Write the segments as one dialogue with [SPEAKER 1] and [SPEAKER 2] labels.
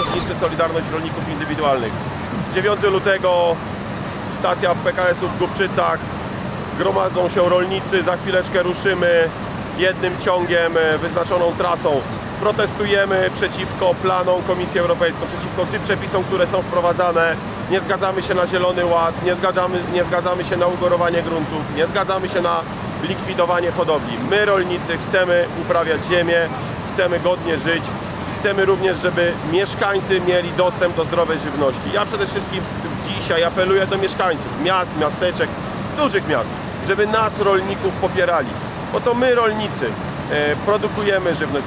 [SPEAKER 1] uczestnicy Solidarność Rolników Indywidualnych. 9 lutego stacja PKS-u w Gubczycach. Gromadzą się rolnicy, za chwileczkę ruszymy jednym ciągiem e, wyznaczoną trasą. Protestujemy przeciwko planom Komisji Europejskiej, przeciwko tym przepisom, które są wprowadzane. Nie zgadzamy się na Zielony Ład, nie zgadzamy, nie zgadzamy się na ugorowanie gruntów, nie zgadzamy się na likwidowanie hodowli. My rolnicy chcemy uprawiać ziemię, chcemy godnie żyć, Chcemy również, żeby mieszkańcy mieli dostęp do zdrowej żywności. Ja przede wszystkim dzisiaj apeluję do mieszkańców miast, miasteczek, dużych miast, żeby nas rolników popierali, bo to my rolnicy e, produkujemy żywność,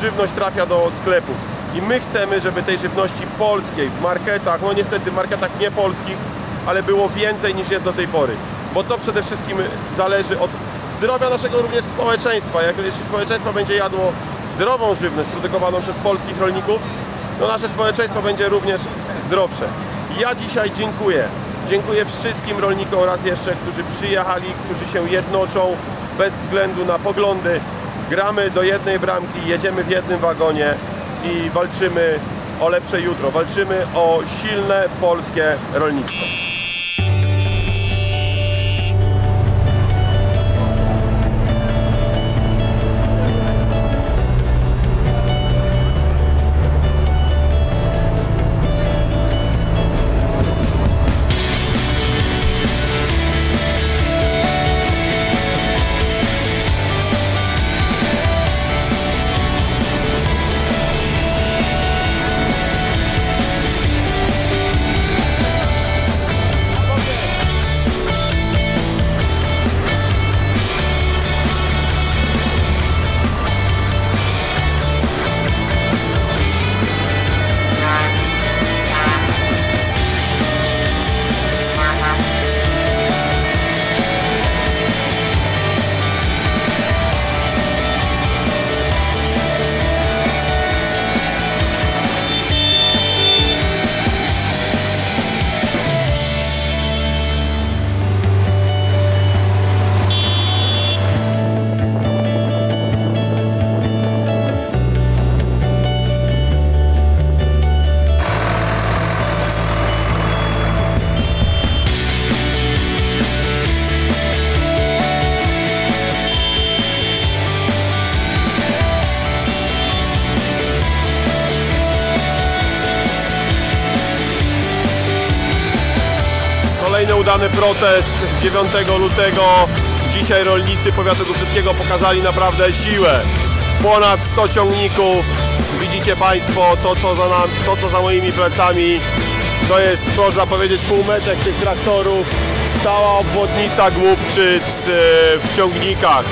[SPEAKER 1] żywność trafia do sklepów i my chcemy, żeby tej żywności polskiej w marketach, no niestety w marketach nie polskich, ale było więcej niż jest do tej pory, bo to przede wszystkim zależy od zdrowia naszego również społeczeństwa. Jak, jeśli społeczeństwo będzie jadło zdrową żywność produkowaną przez polskich rolników, to nasze społeczeństwo będzie również zdrowsze. Ja dzisiaj dziękuję. Dziękuję wszystkim rolnikom raz jeszcze, którzy przyjechali, którzy się jednoczą bez względu na poglądy. Gramy do jednej bramki, jedziemy w jednym wagonie i walczymy o lepsze jutro. Walczymy o silne polskie rolnictwo. protest 9 lutego. Dzisiaj rolnicy powiatu duczyskiego pokazali naprawdę siłę. Ponad 100 ciągników. Widzicie Państwo to, co za, nam, to, co za moimi plecami. To jest, można powiedzieć, półmetek tych traktorów. Cała obwodnica Głupczyc e, w ciągnikach.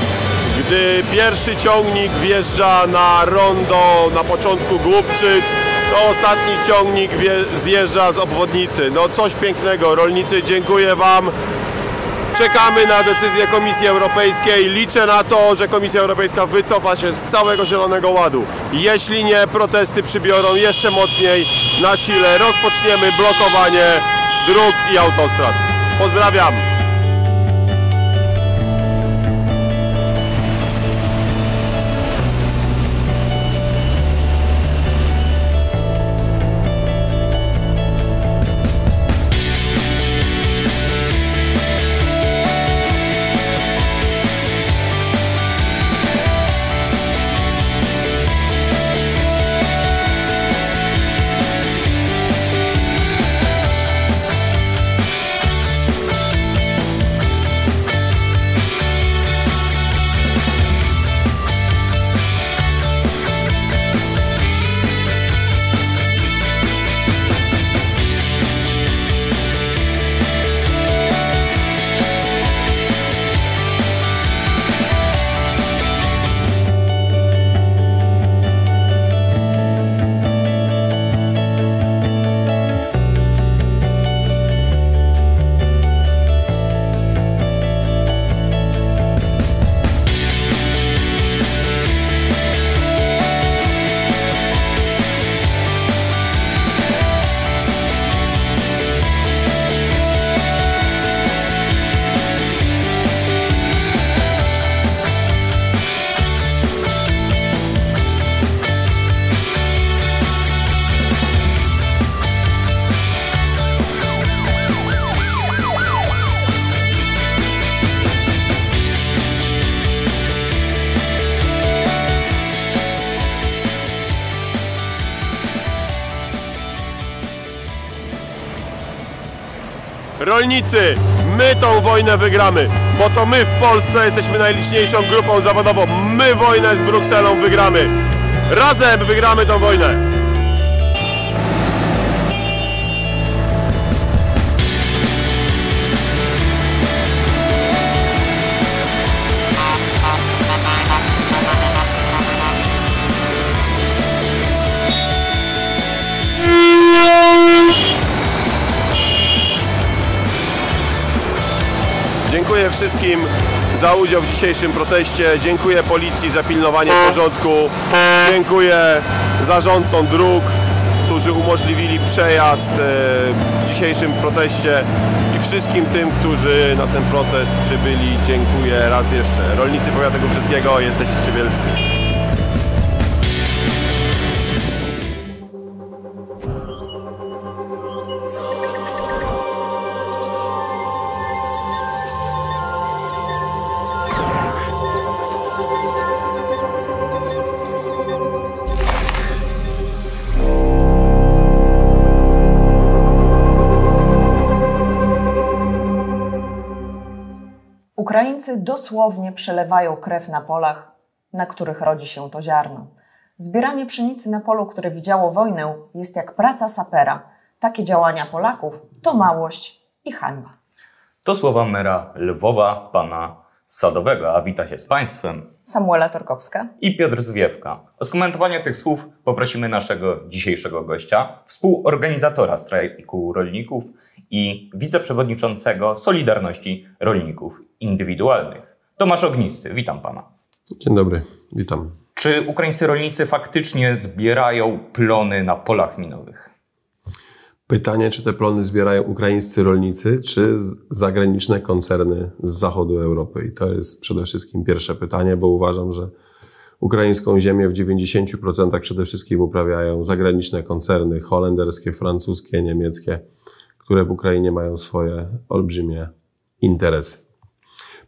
[SPEAKER 1] Gdy pierwszy ciągnik wjeżdża na rondo na początku Głupczyc, ostatni ciągnik zjeżdża z obwodnicy. No coś pięknego. Rolnicy, dziękuję Wam. Czekamy na decyzję Komisji Europejskiej. Liczę na to, że Komisja Europejska wycofa się z całego Zielonego Ładu. Jeśli nie, protesty przybiorą jeszcze mocniej na sile. Rozpoczniemy blokowanie dróg i autostrad. Pozdrawiam! Rolnicy, my tą wojnę wygramy, bo to my w Polsce jesteśmy najliczniejszą grupą zawodową. My wojnę z Brukselą wygramy. Razem wygramy tą wojnę. Dziękuję wszystkim za udział w dzisiejszym proteście. Dziękuję policji za pilnowanie porządku. Dziękuję zarządcom dróg, którzy umożliwili przejazd e, w dzisiejszym proteście i wszystkim tym, którzy na ten protest przybyli. Dziękuję raz jeszcze. Rolnicy Powiatu Wszystkiego, jesteście wielcy.
[SPEAKER 2] dosłownie przelewają krew na polach, na których rodzi się to ziarno. Zbieranie pszenicy na polu, które widziało wojnę, jest jak praca sapera. Takie działania Polaków to małość i hańba.
[SPEAKER 3] To słowa mera Lwowa, pana Sadowego, a wita się z Państwem
[SPEAKER 2] Samuela Torkowska
[SPEAKER 3] i Piotr Zwiewka. O skomentowanie tych słów poprosimy naszego dzisiejszego gościa, współorganizatora strajku rolników, i wiceprzewodniczącego Solidarności Rolników Indywidualnych. Tomasz Ognisty, witam pana.
[SPEAKER 1] Dzień dobry, witam.
[SPEAKER 3] Czy ukraińscy rolnicy faktycznie zbierają plony na polach minowych?
[SPEAKER 1] Pytanie, czy te plony zbierają ukraińscy rolnicy, czy zagraniczne koncerny z zachodu Europy? I to jest przede wszystkim pierwsze pytanie, bo uważam, że ukraińską ziemię w 90% przede wszystkim uprawiają zagraniczne koncerny holenderskie, francuskie, niemieckie które w Ukrainie mają swoje olbrzymie interesy.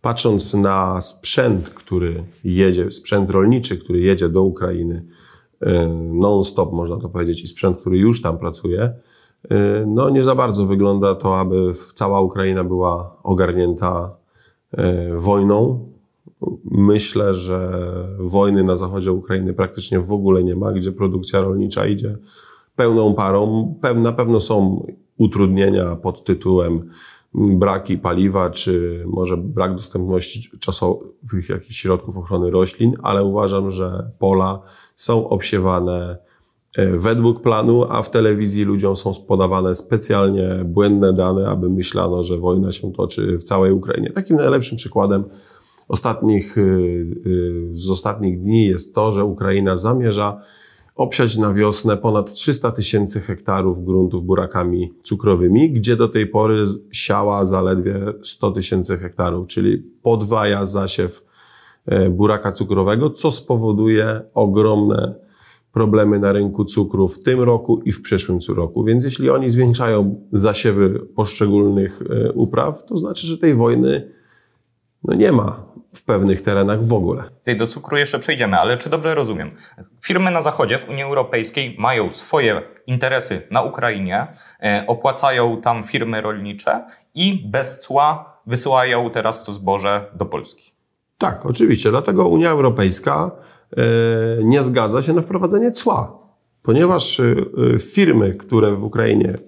[SPEAKER 1] Patrząc na sprzęt, który jedzie, sprzęt rolniczy, który jedzie do Ukrainy y, non-stop, można to powiedzieć, i sprzęt, który już tam pracuje, y, no nie za bardzo wygląda to, aby cała Ukraina była ogarnięta y, wojną. Myślę, że wojny na zachodzie Ukrainy praktycznie w ogóle nie ma, gdzie produkcja rolnicza idzie pełną parą. Na pewno są utrudnienia pod tytułem braki paliwa, czy może brak dostępności czasowych jakichś środków ochrony roślin, ale uważam, że pola są obsiewane e, według planu, a w telewizji ludziom są podawane specjalnie błędne dane, aby myślano, że wojna się toczy w całej Ukrainie. Takim najlepszym przykładem ostatnich, e, e, z ostatnich dni jest to, że Ukraina zamierza obsiać na wiosnę ponad 300 tysięcy hektarów gruntów burakami cukrowymi, gdzie do tej pory siała zaledwie 100 tysięcy hektarów, czyli podwaja zasiew e, buraka cukrowego, co spowoduje ogromne problemy na rynku cukru w tym roku i w przyszłym roku. Więc jeśli oni zwiększają zasiewy poszczególnych e, upraw, to znaczy, że tej wojny no nie ma w pewnych terenach w ogóle.
[SPEAKER 3] Tej do cukru jeszcze przejdziemy, ale czy dobrze rozumiem? Firmy na zachodzie w Unii Europejskiej mają swoje interesy na Ukrainie, e, opłacają tam firmy rolnicze i bez cła wysyłają teraz to zboże do Polski.
[SPEAKER 1] Tak, oczywiście. Dlatego Unia Europejska e, nie zgadza się na wprowadzenie cła, ponieważ e, firmy, które w Ukrainie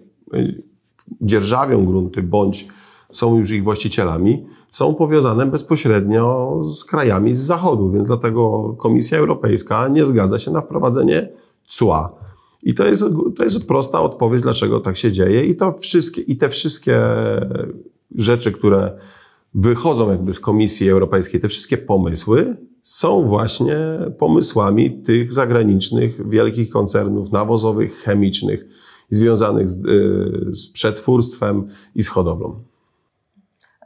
[SPEAKER 1] dzierżawią grunty bądź są już ich właścicielami, są powiązane bezpośrednio z krajami z zachodu, więc dlatego Komisja Europejska nie zgadza się na wprowadzenie cła. I to jest, to jest prosta odpowiedź, dlaczego tak się dzieje. I, to wszystkie, I te wszystkie rzeczy, które wychodzą jakby z Komisji Europejskiej, te wszystkie pomysły są właśnie pomysłami tych zagranicznych wielkich koncernów nawozowych, chemicznych, związanych z, y, z przetwórstwem i z hodowlą.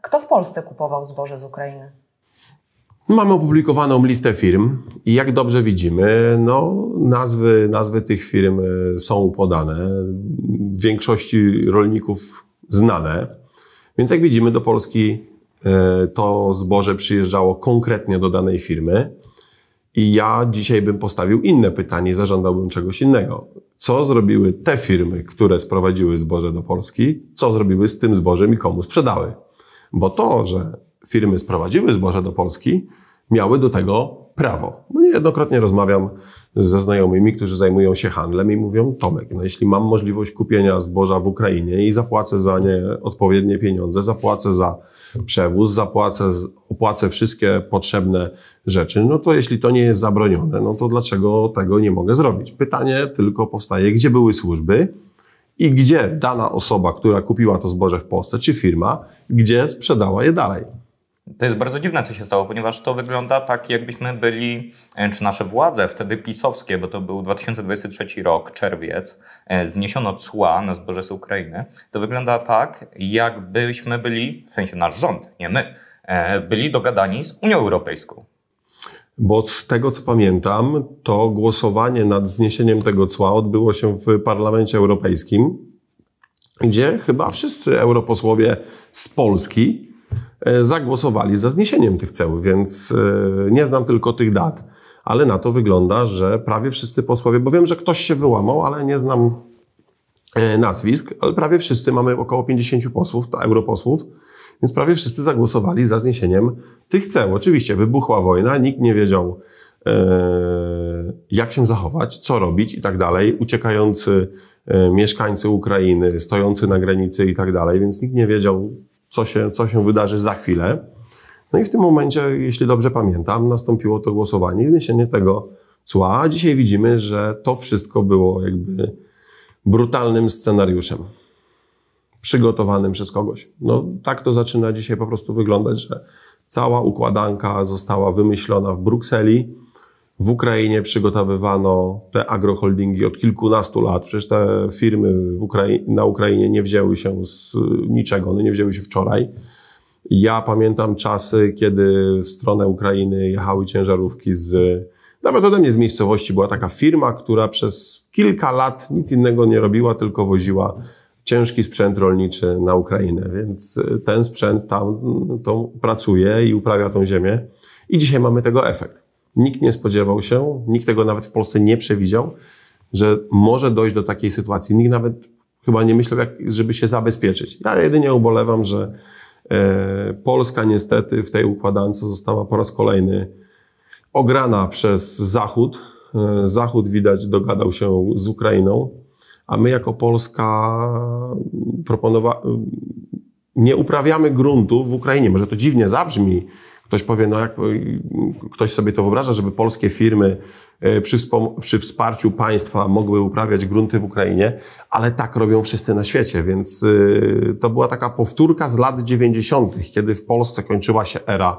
[SPEAKER 2] Kto w Polsce kupował zboże z Ukrainy?
[SPEAKER 1] Mamy opublikowaną listę firm i jak dobrze widzimy, no, nazwy, nazwy tych firm e, są podane, w większości rolników znane. Więc jak widzimy, do Polski e, to zboże przyjeżdżało konkretnie do danej firmy. I ja dzisiaj bym postawił inne pytanie zażądałbym czegoś innego. Co zrobiły te firmy, które sprowadziły zboże do Polski? Co zrobiły z tym zbożem i komu sprzedały? Bo to, że firmy sprowadziły zboże do Polski, miały do tego prawo. Bo no niejednokrotnie rozmawiam ze znajomymi, którzy zajmują się handlem i mówią: Tomek, no jeśli mam możliwość kupienia zboża w Ukrainie i zapłacę za nie odpowiednie pieniądze, zapłacę za przewóz, zapłacę, opłacę wszystkie potrzebne rzeczy, no to jeśli to nie jest zabronione, no to dlaczego tego nie mogę zrobić? Pytanie tylko powstaje, gdzie były służby? i gdzie dana osoba, która kupiła to zboże w Polsce, czy firma, gdzie sprzedała je dalej.
[SPEAKER 3] To jest bardzo dziwne, co się stało, ponieważ to wygląda tak, jakbyśmy byli, e, czy nasze władze, wtedy pisowskie, bo to był 2023 rok, czerwiec, e, zniesiono cła na zboże z Ukrainy. To wygląda tak, jakbyśmy byli, w sensie nasz rząd, nie my, e, byli dogadani z Unią Europejską.
[SPEAKER 1] Bo z tego co pamiętam, to głosowanie nad zniesieniem tego cła odbyło się w Parlamencie Europejskim, gdzie chyba wszyscy europosłowie z Polski e, zagłosowali za zniesieniem tych ceł, więc e, nie znam tylko tych dat, ale na to wygląda, że prawie wszyscy posłowie, bo wiem, że ktoś się wyłamał, ale nie znam e, nazwisk, ale prawie wszyscy mamy około 50 posłów, europosłów, więc prawie wszyscy zagłosowali za zniesieniem tych ceł. Oczywiście wybuchła wojna, nikt nie wiedział, e, jak się zachować, co robić i tak dalej. Uciekający e, mieszkańcy Ukrainy, stojący na granicy i tak dalej, więc nikt nie wiedział, co się, co się wydarzy za chwilę. No i w tym momencie, jeśli dobrze pamiętam, nastąpiło to głosowanie i zniesienie tego cła. Dzisiaj widzimy, że to wszystko było jakby brutalnym scenariuszem przygotowanym przez kogoś. No tak to zaczyna dzisiaj po prostu wyglądać, że cała układanka została wymyślona w Brukseli. W Ukrainie przygotowywano te agroholdingi od kilkunastu lat. Przecież te firmy Ukrai na Ukrainie nie wzięły się z niczego, one nie wzięły się wczoraj. Ja pamiętam czasy, kiedy w stronę Ukrainy jechały ciężarówki z. Nawet ode mnie z miejscowości była taka firma, która przez kilka lat nic innego nie robiła, tylko woziła ciężki sprzęt rolniczy na Ukrainę, więc y, ten sprzęt tam y, tą pracuje i uprawia tą ziemię. I dzisiaj mamy tego efekt. Nikt nie spodziewał się, nikt tego nawet w Polsce nie przewidział, że może dojść do takiej sytuacji. Nikt nawet chyba nie myślał, jak, żeby się zabezpieczyć. Ja jedynie ubolewam, że e, Polska niestety w tej układance została po raz kolejny ograna przez Zachód. E, Zachód widać dogadał się z Ukrainą a my jako Polska proponowa- nie uprawiamy gruntów w Ukrainie. Może to dziwnie zabrzmi. Ktoś powie, no jak ktoś sobie to wyobraża, żeby polskie firmy e, przy, przy, wsparciu państwa mogły uprawiać grunty w Ukrainie, ale tak robią wszyscy na świecie, więc y, to była taka powtórka z lat 90., kiedy w Polsce kończyła się era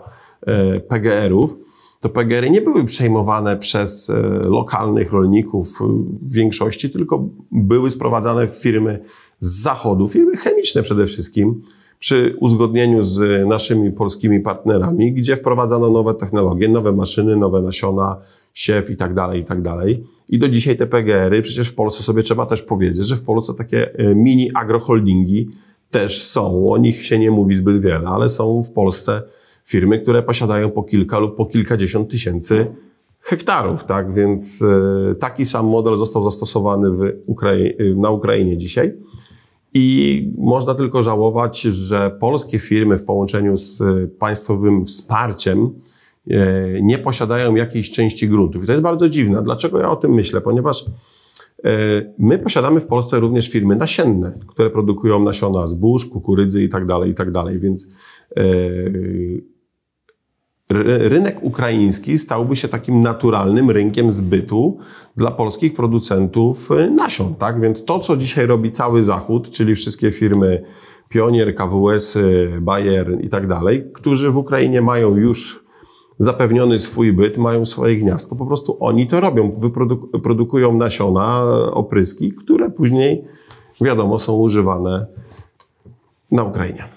[SPEAKER 1] y, e, PGR-ów to PGR-y nie były przejmowane przez e, lokalnych rolników w większości, tylko były sprowadzane w firmy z zachodu, firmy chemiczne przede wszystkim, przy uzgodnieniu z naszymi polskimi partnerami, gdzie wprowadzano nowe technologie, nowe maszyny, nowe nasiona, siew i tak dalej, i tak dalej. I do dzisiaj te PGR-y, przecież w Polsce sobie trzeba też powiedzieć, że w Polsce takie e, mini agroholdingi też są. O nich się nie mówi zbyt wiele, ale są w Polsce firmy, które posiadają po kilka lub po kilkadziesiąt tysięcy hektarów, tak? Więc e, taki sam model został zastosowany Ukrai e, na Ukrainie dzisiaj. I można tylko żałować, że polskie firmy w połączeniu z e, państwowym wsparciem nie posiadają jakiejś części gruntów. I to jest bardzo dziwne. Dlaczego ja o tym myślę? Ponieważ my posiadamy w Polsce również firmy nasienne, które produkują nasiona zbóż, kukurydzy i tak i tak dalej tak dalej, Więc rynek ukraiński stałby się takim naturalnym rynkiem zbytu dla polskich producentów y, nasion. Tak? Więc to, co dzisiaj robi cały Zachód, czyli wszystkie firmy Pionier, KWS, y, Bayer i tak dalej, którzy w Ukrainie mają już zapewniony swój byt, mają swoje gniazdko, po prostu oni to robią. Wyprodukują nasiona, opryski, które później, wiadomo, są używane na Ukrainie.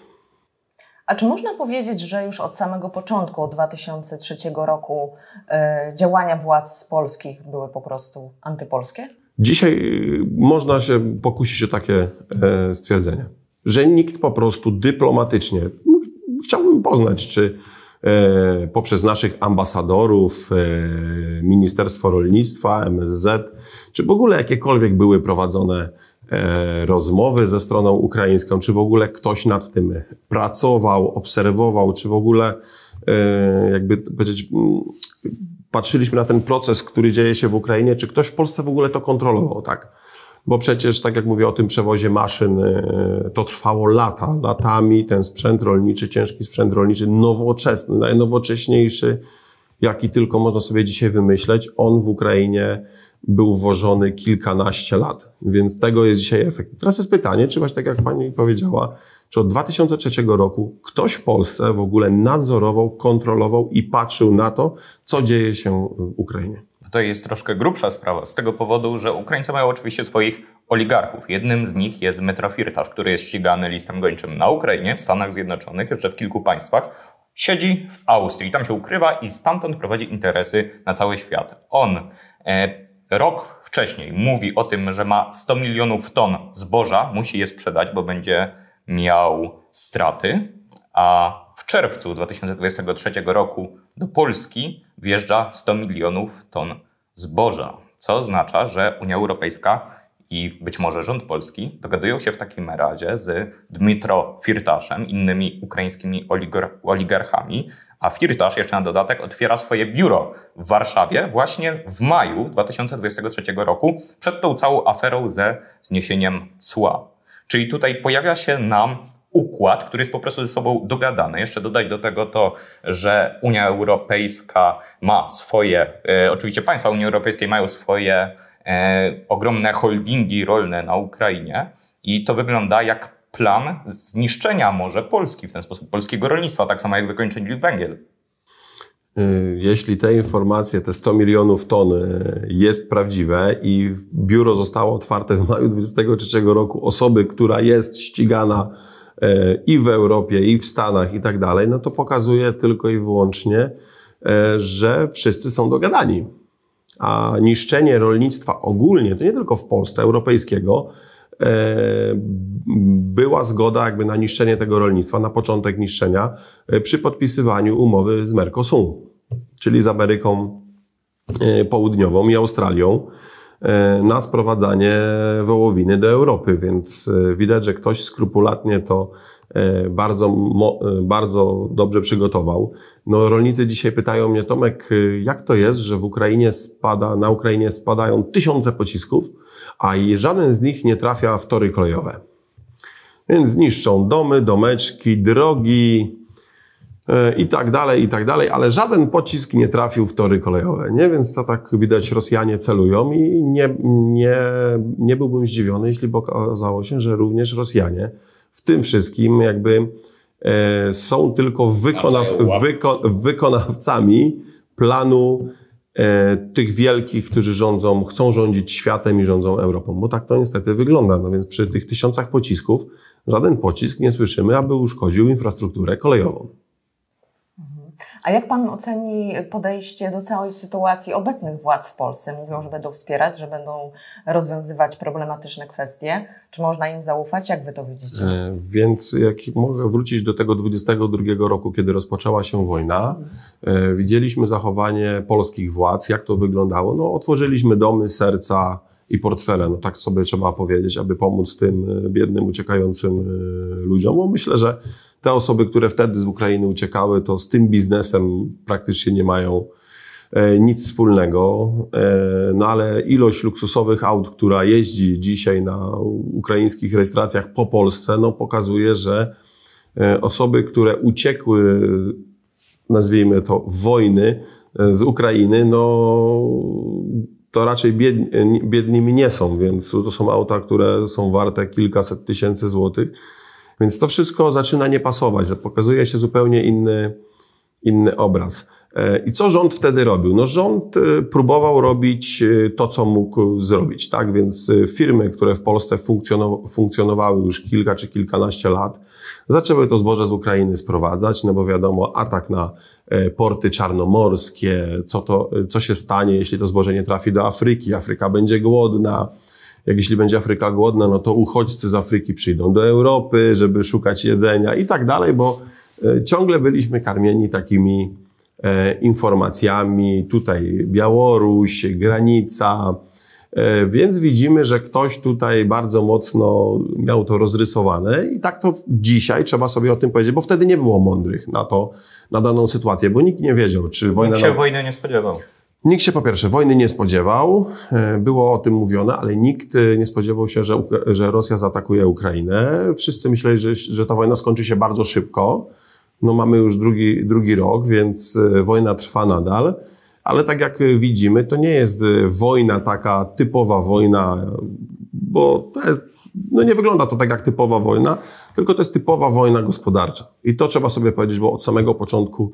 [SPEAKER 2] A czy można powiedzieć, że już od samego początku, od 2003 roku, e, działania władz polskich były po prostu antypolskie?
[SPEAKER 1] Dzisiaj e, można się pokusić o takie e, stwierdzenie, że nikt po prostu dyplomatycznie, chciałbym poznać, czy poprzez naszych ambasadorów, Ministerstwo Rolnictwa, MSZ, czy w ogóle jakiekolwiek były prowadzone E, rozmowy ze stroną ukraińską, czy w ogóle ktoś nad tym pracował, obserwował, czy w ogóle e, jakby powiedzieć, patrzyliśmy na ten proces, który dzieje się w Ukrainie, czy ktoś w Polsce w ogóle to kontrolował, tak? Bo przecież, tak jak mówię o tym przewozie maszyn, e, to trwało lata, latami ten sprzęt rolniczy, ciężki sprzęt rolniczy, nowoczesny, najnowocześniejszy, jaki tylko można sobie dzisiaj wymyśleć, on w Ukrainie był wożony kilkanaście lat. Więc tego jest dzisiaj efekt. Teraz jest pytanie, czy właśnie tak jak pani powiedziała, czy od 2003 roku ktoś w Polsce w ogóle nadzorował, kontrolował i patrzył na to, co dzieje się w Ukrainie.
[SPEAKER 3] No to jest troszkę grubsza sprawa, z tego powodu, że Ukraińcy mają oczywiście swoich oligarchów. Jednym z nich jest Dmytro Firtasz, który jest ścigany listem gończym na Ukrainie, w Stanach Zjednoczonych, jeszcze w kilku państwach siedzi w Austrii, tam się ukrywa i stamtąd prowadzi interesy na cały świat. On e, rok wcześniej mówi o tym, że ma 100 milionów ton zboża, musi je sprzedać, bo będzie miał straty, a w czerwcu 2023 roku do Polski wjeżdża 100 milionów ton zboża, co oznacza, że Unia Europejska i być może rząd polski dogadują się w takim razie z Dmitro Firtaszem, innymi ukraińskimi oligarchami, a Firtasz jeszcze na dodatek otwiera swoje biuro w Warszawie właśnie w maju 2023 roku przed tą całą aferą ze zniesieniem cła. Czyli tutaj pojawia się nam układ, który jest po prostu ze sobą dogadany. Jeszcze dodać do tego to, że Unia Europejska ma swoje, e, oczywiście państwa Unii Europejskiej mają swoje E, ogromne holdingi rolne na Ukrainie i to wygląda jak plan zniszczenia może Polski w ten sposób, polskiego rolnictwa, tak samo jak wykończyli węgiel.
[SPEAKER 1] E, jeśli te informacje, te 100 milionów ton e, jest prawdziwe i biuro zostało otwarte w maju 2023 roku osoby, która jest ścigana i w Europie, i w Stanach i tak dalej, no to pokazuje tylko i wyłącznie, że wszyscy są dogadani a niszczenie rolnictwa ogólnie, to nie tylko w Polsce, europejskiego, e, była zgoda jakby na niszczenie tego rolnictwa, na początek niszczenia e, przy podpisywaniu umowy z Mercosur, czyli z Ameryką e, Południową i Australią na sprowadzanie wołowiny do Europy, więc widać, że ktoś skrupulatnie to E, bardzo, e, bardzo dobrze przygotował. No, rolnicy dzisiaj pytają mnie, Tomek, e, jak to jest, że w Ukrainie spada, na Ukrainie spadają tysiące pocisków, a żaden z nich nie trafia w tory kolejowe. Więc niszczą domy, domeczki, drogi, i tak dalej, i tak dalej, ale żaden pocisk nie trafił w tory kolejowe, nie? Więc to tak widać Rosjanie celują i nie, nie, nie byłbym zdziwiony, jeśli okazało się, że również Rosjanie w tym wszystkim jakby e, są tylko wykonaw, wyko, wykonawcami planu e, tych wielkich, którzy rządzą, chcą rządzić światem i rządzą Europą, bo tak to niestety wygląda. No więc przy tych tysiącach pocisków żaden pocisk nie słyszymy, aby uszkodził infrastrukturę kolejową.
[SPEAKER 2] A jak pan oceni podejście do całej sytuacji obecnych władz w Polsce? Mówią, że będą wspierać, że będą rozwiązywać problematyczne kwestie. Czy można im zaufać? Jak wy to widzicie?
[SPEAKER 1] E, więc jak mogę wrócić do tego 22 roku, kiedy rozpoczęła się wojna, e, widzieliśmy zachowanie polskich władz, jak to wyglądało. No, otworzyliśmy domy, serca, i portfele. No tak sobie trzeba powiedzieć, aby pomóc tym e, biednym, uciekającym ludziom, bo myślę, że te osoby, które wtedy z Ukrainy uciekały, to z tym biznesem praktycznie nie mają e, nic wspólnego, e, no ale ilość luksusowych aut, która jeździ dzisiaj na ukraińskich rejestracjach po Polsce, no pokazuje, że e, osoby, które uciekły, nazwijmy to, wojny z Ukrainy, no to raczej biednymi biednimi nie są, więc to są auta, które są warte kilkaset tysięcy złotych więc to wszystko zaczyna nie pasować, pokazuje się zupełnie inny, inny obraz. E, I co rząd wtedy robił? No rząd e, próbował robić e, to, co mógł zrobić, tak? Więc firmy, które w Polsce funkcjonowały już kilka czy kilkanaście lat, zaczęły to zboże z Ukrainy sprowadzać, no bo wiadomo, atak na porty czarnomorskie, co, to, co się stanie, jeśli to zboże nie trafi do Afryki, Afryka będzie głodna, jak jeśli będzie Afryka głodna, no to uchodźcy z Afryki przyjdą do Europy, żeby szukać jedzenia i tak dalej, bo e, ciągle byliśmy karmieni takimi e, informacjami. Tutaj Białoruś, granica, e, więc widzimy, że ktoś tutaj bardzo mocno miał to rozrysowane i tak to dzisiaj trzeba sobie o tym powiedzieć, bo wtedy nie było mądrych na to, na daną sytuację, bo nikt nie wiedział, czy wojna... Nikt się na...
[SPEAKER 3] wojny nie spodziewał.
[SPEAKER 1] Nikt się po pierwsze wojny nie spodziewał, e, było o tym mówione, ale nikt e, nie spodziewał się, że, że Rosja zaatakuje Ukrainę. Wszyscy myśleli, że, że ta wojna skończy się bardzo szybko. No mamy już drugi, drugi rok, więc e, wojna trwa nadal. Ale tak jak widzimy, to nie jest wojna taka typowa wojna, bo jest, no nie wygląda to tak jak typowa wojna, tylko to jest typowa wojna gospodarcza. I to trzeba sobie powiedzieć, bo od samego początku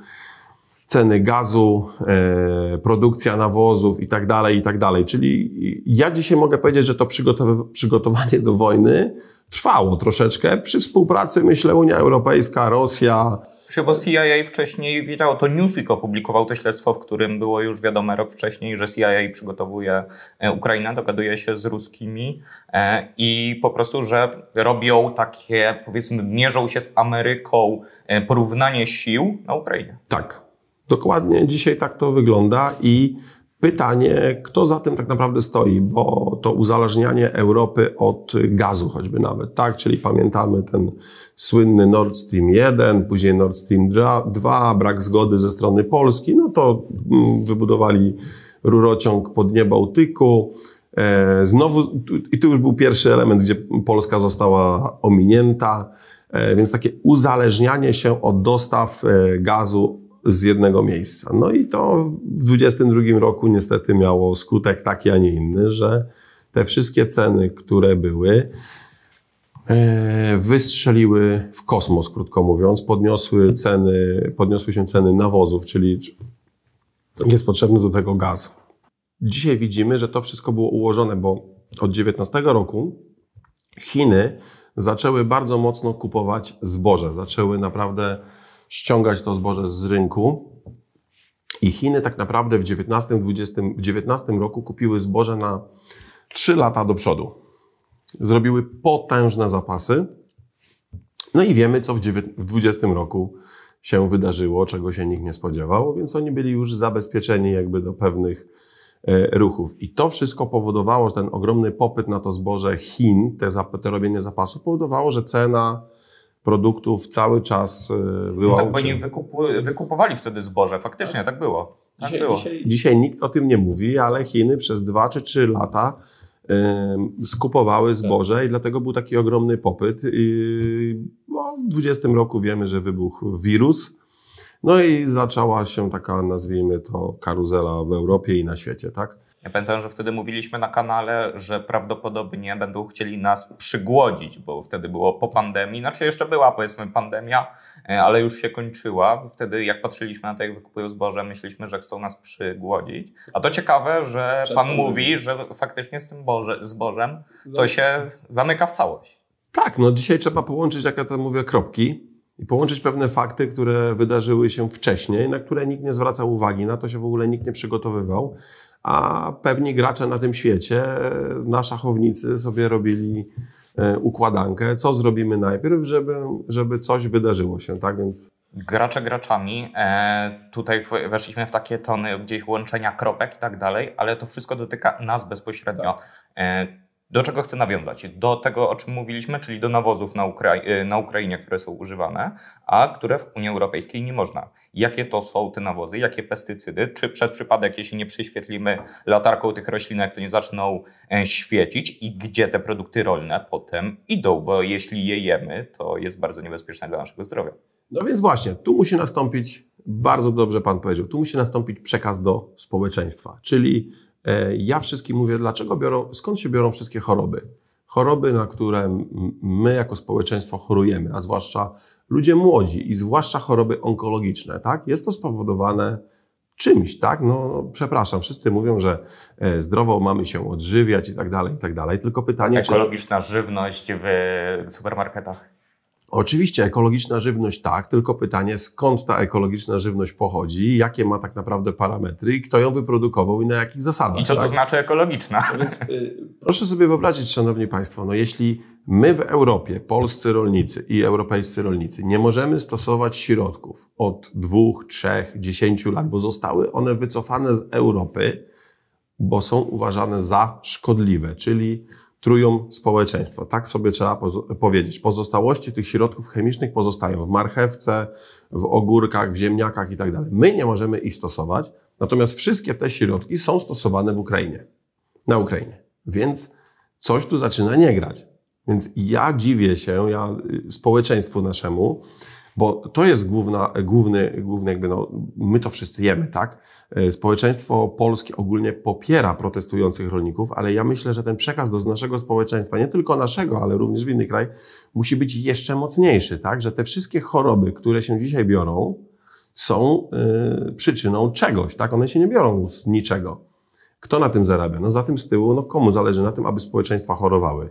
[SPEAKER 1] ceny gazu, e, produkcja nawozów i tak dalej, i tak dalej. Czyli ja dzisiaj mogę powiedzieć, że to przygotowanie do wojny trwało troszeczkę przy współpracy, myślę, Unia Europejska, Rosja,
[SPEAKER 3] bo CIA wcześniej wiedziało, to Newsweek opublikował to śledztwo, w którym było już wiadomo rok wcześniej, że CIA przygotowuje e, Ukrainę, dogaduje się z ruskimi e, i po prostu, że robią takie, powiedzmy, mierzą się z Ameryką porównanie sił na
[SPEAKER 1] Ukrainie. Tak, Dokładnie dzisiaj tak to wygląda i pytanie, kto za tym tak naprawdę stoi, bo to uzależnianie Europy od gazu choćby nawet, tak? Czyli pamiętamy ten słynny Nord Stream 1, później Nord Stream 2, brak zgody ze strony Polski, no to mm, wybudowali rurociąg pod dnie Bałtyku. E, znowu, i tu już był pierwszy element, gdzie Polska została ominięta, e, więc takie uzależnianie się od dostaw e, gazu z jednego miejsca. No i to w 2022 roku niestety miało skutek taki, a nie inny, że te wszystkie ceny, które były, e, wystrzeliły w kosmos, krótko mówiąc. Podniosły, ceny, podniosły się ceny nawozów, czyli jest potrzebny do tego gaz. Dzisiaj widzimy, że to wszystko było ułożone, bo od 19 roku Chiny zaczęły bardzo mocno kupować zboże. Zaczęły naprawdę ściągać to zboże z rynku. I Chiny tak naprawdę w XIX, 20, w XIX roku kupiły zboże na 3 lata do przodu. Zrobiły potężne zapasy. No i wiemy, co w 20 roku się wydarzyło, czego się nikt nie spodziewał, więc oni byli już zabezpieczeni jakby do pewnych e, ruchów. I to wszystko powodowało, że ten ogromny popyt na to zboże Chin, te, te robienie zapasów, powodowało, że cena produktów cały czas y, była no tak, bo
[SPEAKER 3] oni wykupowali wtedy zboże, faktycznie tak było. Tak dzisiaj, było.
[SPEAKER 1] Dzisiaj... dzisiaj nikt o tym nie mówi, ale Chiny przez dwa czy trzy lata y, skupowały tak. zboże tak. i dlatego był taki ogromny popyt. I, no, w 20 roku wiemy, że wybuchł wirus. No i zaczęła się taka, nazwijmy to, karuzela w Europie i na świecie, tak? Ja
[SPEAKER 3] pamiętam, że wtedy mówiliśmy na kanale, że prawdopodobnie będą chcieli nas przygłodzić, bo wtedy było po pandemii, znaczy jeszcze była powiedzmy pandemia, e, ale już się kończyła. Wtedy jak patrzyliśmy na to, jak wykupują zboże, myśleliśmy, że chcą nas przygłodzić. A to ciekawe, że pan mówi, że faktycznie z tym boże, zbożem to no. się zamyka w całość.
[SPEAKER 1] Tak, no dzisiaj trzeba połączyć, jak ja to mówię, kropki i połączyć pewne fakty, które wydarzyły się wcześniej, na które nikt nie zwracał uwagi, na to się w ogóle nikt nie przygotowywał a pewni gracze na tym świecie, na szachownicy sobie robili e, układankę, co zrobimy najpierw, żeby, żeby coś wydarzyło się, tak więc...
[SPEAKER 3] Gracze graczami, e, tutaj weszliśmy w takie tony gdzieś łączenia kropek i tak dalej, ale to wszystko dotyka nas bezpośrednio. Tak. E, do czego chcę nawiązać? Do tego, o czym mówiliśmy, czyli do nawozów na, y, na Ukrainie, które są używane, a które w Unii Europejskiej nie można. Jakie to są te nawozy, jakie pestycydy? Czy przez przypadek, jeśli nie przyświetlimy latarką tych roślinek, to nie zaczną e, świecić i gdzie te produkty rolne potem idą? Bo jeśli je jemy, to jest bardzo niebezpieczne dla naszego zdrowia.
[SPEAKER 1] No więc właśnie, tu musi nastąpić, bardzo dobrze Pan powiedział, tu musi nastąpić przekaz do społeczeństwa, czyli E, ja wszystkim mówię, dlaczego biorą, skąd się biorą wszystkie choroby. Choroby, na które my jako społeczeństwo chorujemy, a zwłaszcza ludzie młodzi i zwłaszcza choroby onkologiczne, tak? Jest to spowodowane czymś, tak? No, no przepraszam, wszyscy mówią, że e, zdrowo mamy się odżywiać i tak dalej, i tak dalej. Tylko pytanie. Ekologiczna
[SPEAKER 3] czy... żywność w supermarketach.
[SPEAKER 1] Oczywiście ekologiczna żywność tak, tylko pytanie skąd ta ekologiczna żywność pochodzi, jakie ma tak naprawdę parametry i kto ją wyprodukował i na jakich zasadach. I co tak? to
[SPEAKER 3] znaczy ekologiczna? Więc, y,
[SPEAKER 1] proszę sobie wyobrazić, Szanowni Państwo, no jeśli my w Europie, polscy rolnicy i europejscy rolnicy, nie możemy stosować środków od dwóch, trzech, dziesięciu lat, bo zostały one wycofane z Europy, bo są uważane za szkodliwe, czyli trują społeczeństwo. Tak sobie trzeba poz- powiedzieć. Pozostałości tych środków chemicznych pozostają w marchewce, w ogórkach, w ziemniakach i tak dalej. My nie możemy ich stosować, natomiast wszystkie te środki są stosowane w Ukrainie, na Ukrainie. Więc coś tu zaczyna nie grać. Więc ja dziwię się, ja y, społeczeństwu naszemu, bo to jest główna, główny, główny jakby no, my to wszyscy jemy, tak? E, społeczeństwo polskie ogólnie popiera protestujących rolników, ale ja myślę, że ten przekaz do naszego społeczeństwa, nie tylko naszego, ale również w innych krajach, musi być jeszcze mocniejszy, tak? Że te wszystkie choroby, które się dzisiaj biorą, są y, przyczyną czegoś, tak? One się nie biorą z niczego. Kto na tym zarabia? No za tym z tyłu, no komu zależy na tym, aby społeczeństwa chorowały?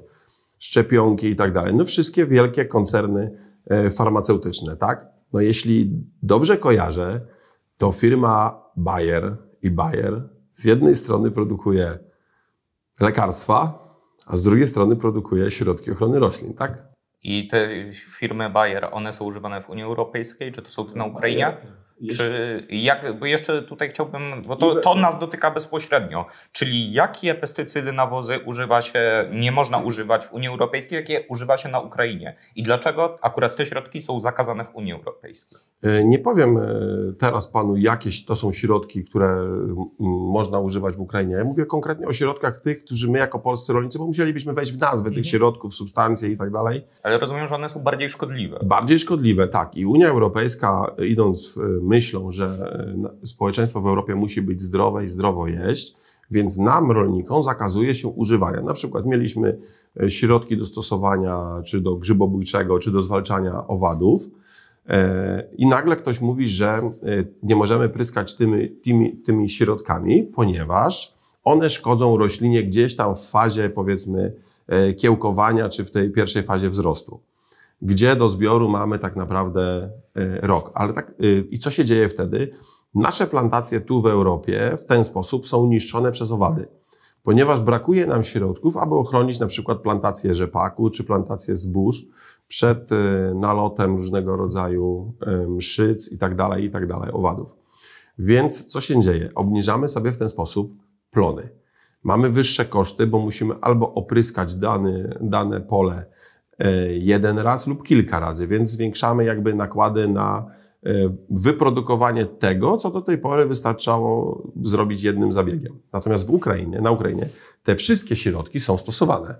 [SPEAKER 1] Szczepionki i tak dalej. No wszystkie wielkie koncerny E, farmaceutyczne, tak? No jeśli dobrze kojarzę, to firma Bayer i Bayer z jednej strony produkuje lekarstwa, a z drugiej strony produkuje środki ochrony roślin, tak?
[SPEAKER 3] I te firmy Bayer, one są używane w Unii Europejskiej, czy to są te na Ukrainie? Bayer. Czy jak, bo jeszcze tutaj chciałbym, bo to, to nas dotyka bezpośrednio, czyli jakie pestycydy, nawozy używa się, nie można używać w Unii Europejskiej, jakie używa się na Ukrainie i dlaczego akurat te środki są zakazane w Unii Europejskiej?
[SPEAKER 1] E, nie powiem e, teraz panu, jakie to są środki, które można używać w Ukrainie. Ja mówię konkretnie o środkach tych, którzy my jako polscy rolnicy, bo musielibyśmy wejść w nazwy mhm. tych środków, substancje i tak dalej.
[SPEAKER 3] Ale rozumiem, że one są bardziej szkodliwe.
[SPEAKER 1] Bardziej szkodliwe, tak. I Unia Europejska, e, idąc myślą, że społeczeństwo w Europie musi być zdrowe i zdrowo jeść, więc nam, rolnikom, zakazuje się używania. Na przykład mieliśmy środki do stosowania czy do grzybobójczego, czy do zwalczania owadów E, I nagle ktoś mówi, że e, nie możemy pryskać tymi, tymi, tymi środkami, ponieważ one szkodzą roślinie gdzieś tam w fazie, powiedzmy, e, kiełkowania, czy w tej pierwszej fazie wzrostu, gdzie do zbioru mamy tak naprawdę rok. Ale tak, i co się dzieje wtedy? Nasze plantacje tu w Europie w ten sposób są niszczone przez owady, ponieważ brakuje nam środków, aby ochronić na przykład plantacje rzepaku czy plantacje zbóż, przed y, nalotem różnego rodzaju y, szyc i tak dalej, i tak dalej, owadów. Więc co się dzieje? Obniżamy sobie w ten sposób plony. Mamy wyższe koszty, bo musimy albo opryskać dane pole y, jeden raz lub kilka razy, więc zwiększamy jakby nakłady na wyprodukowanie tego, co do tej pory wystarczało zrobić jednym zabiegiem. Natomiast w Ukrainie, na Ukrainie te wszystkie środki są stosowane.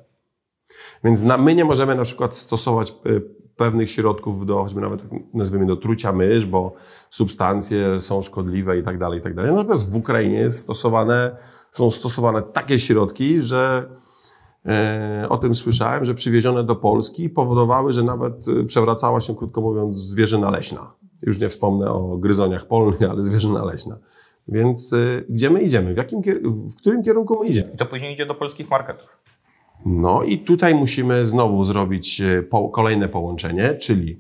[SPEAKER 1] Więc na, my nie możemy na przykład stosować y, pewnych środków do, choćby nawet tak nazwijmy do trucia mysz, bo substancje są szkodliwe i tak dalej, i tak dalej. Natomiast w Ukrainie jest stosowane, są stosowane takie środki, że e, o tym słyszałem, że przywiezione do Polski powodowały, że nawet y, przewracała się, krótko mówiąc, zwierzyna leśna. Już nie wspomnę o gryzoniach polnych, ale zwierzyna leśna. Więc y, gdzie my idziemy? W, jakim, w którym kierunku my idziemy?
[SPEAKER 3] I to później idzie do polskich marketów.
[SPEAKER 1] No i tutaj musimy znowu zrobić e, po, kolejne połączenie, czyli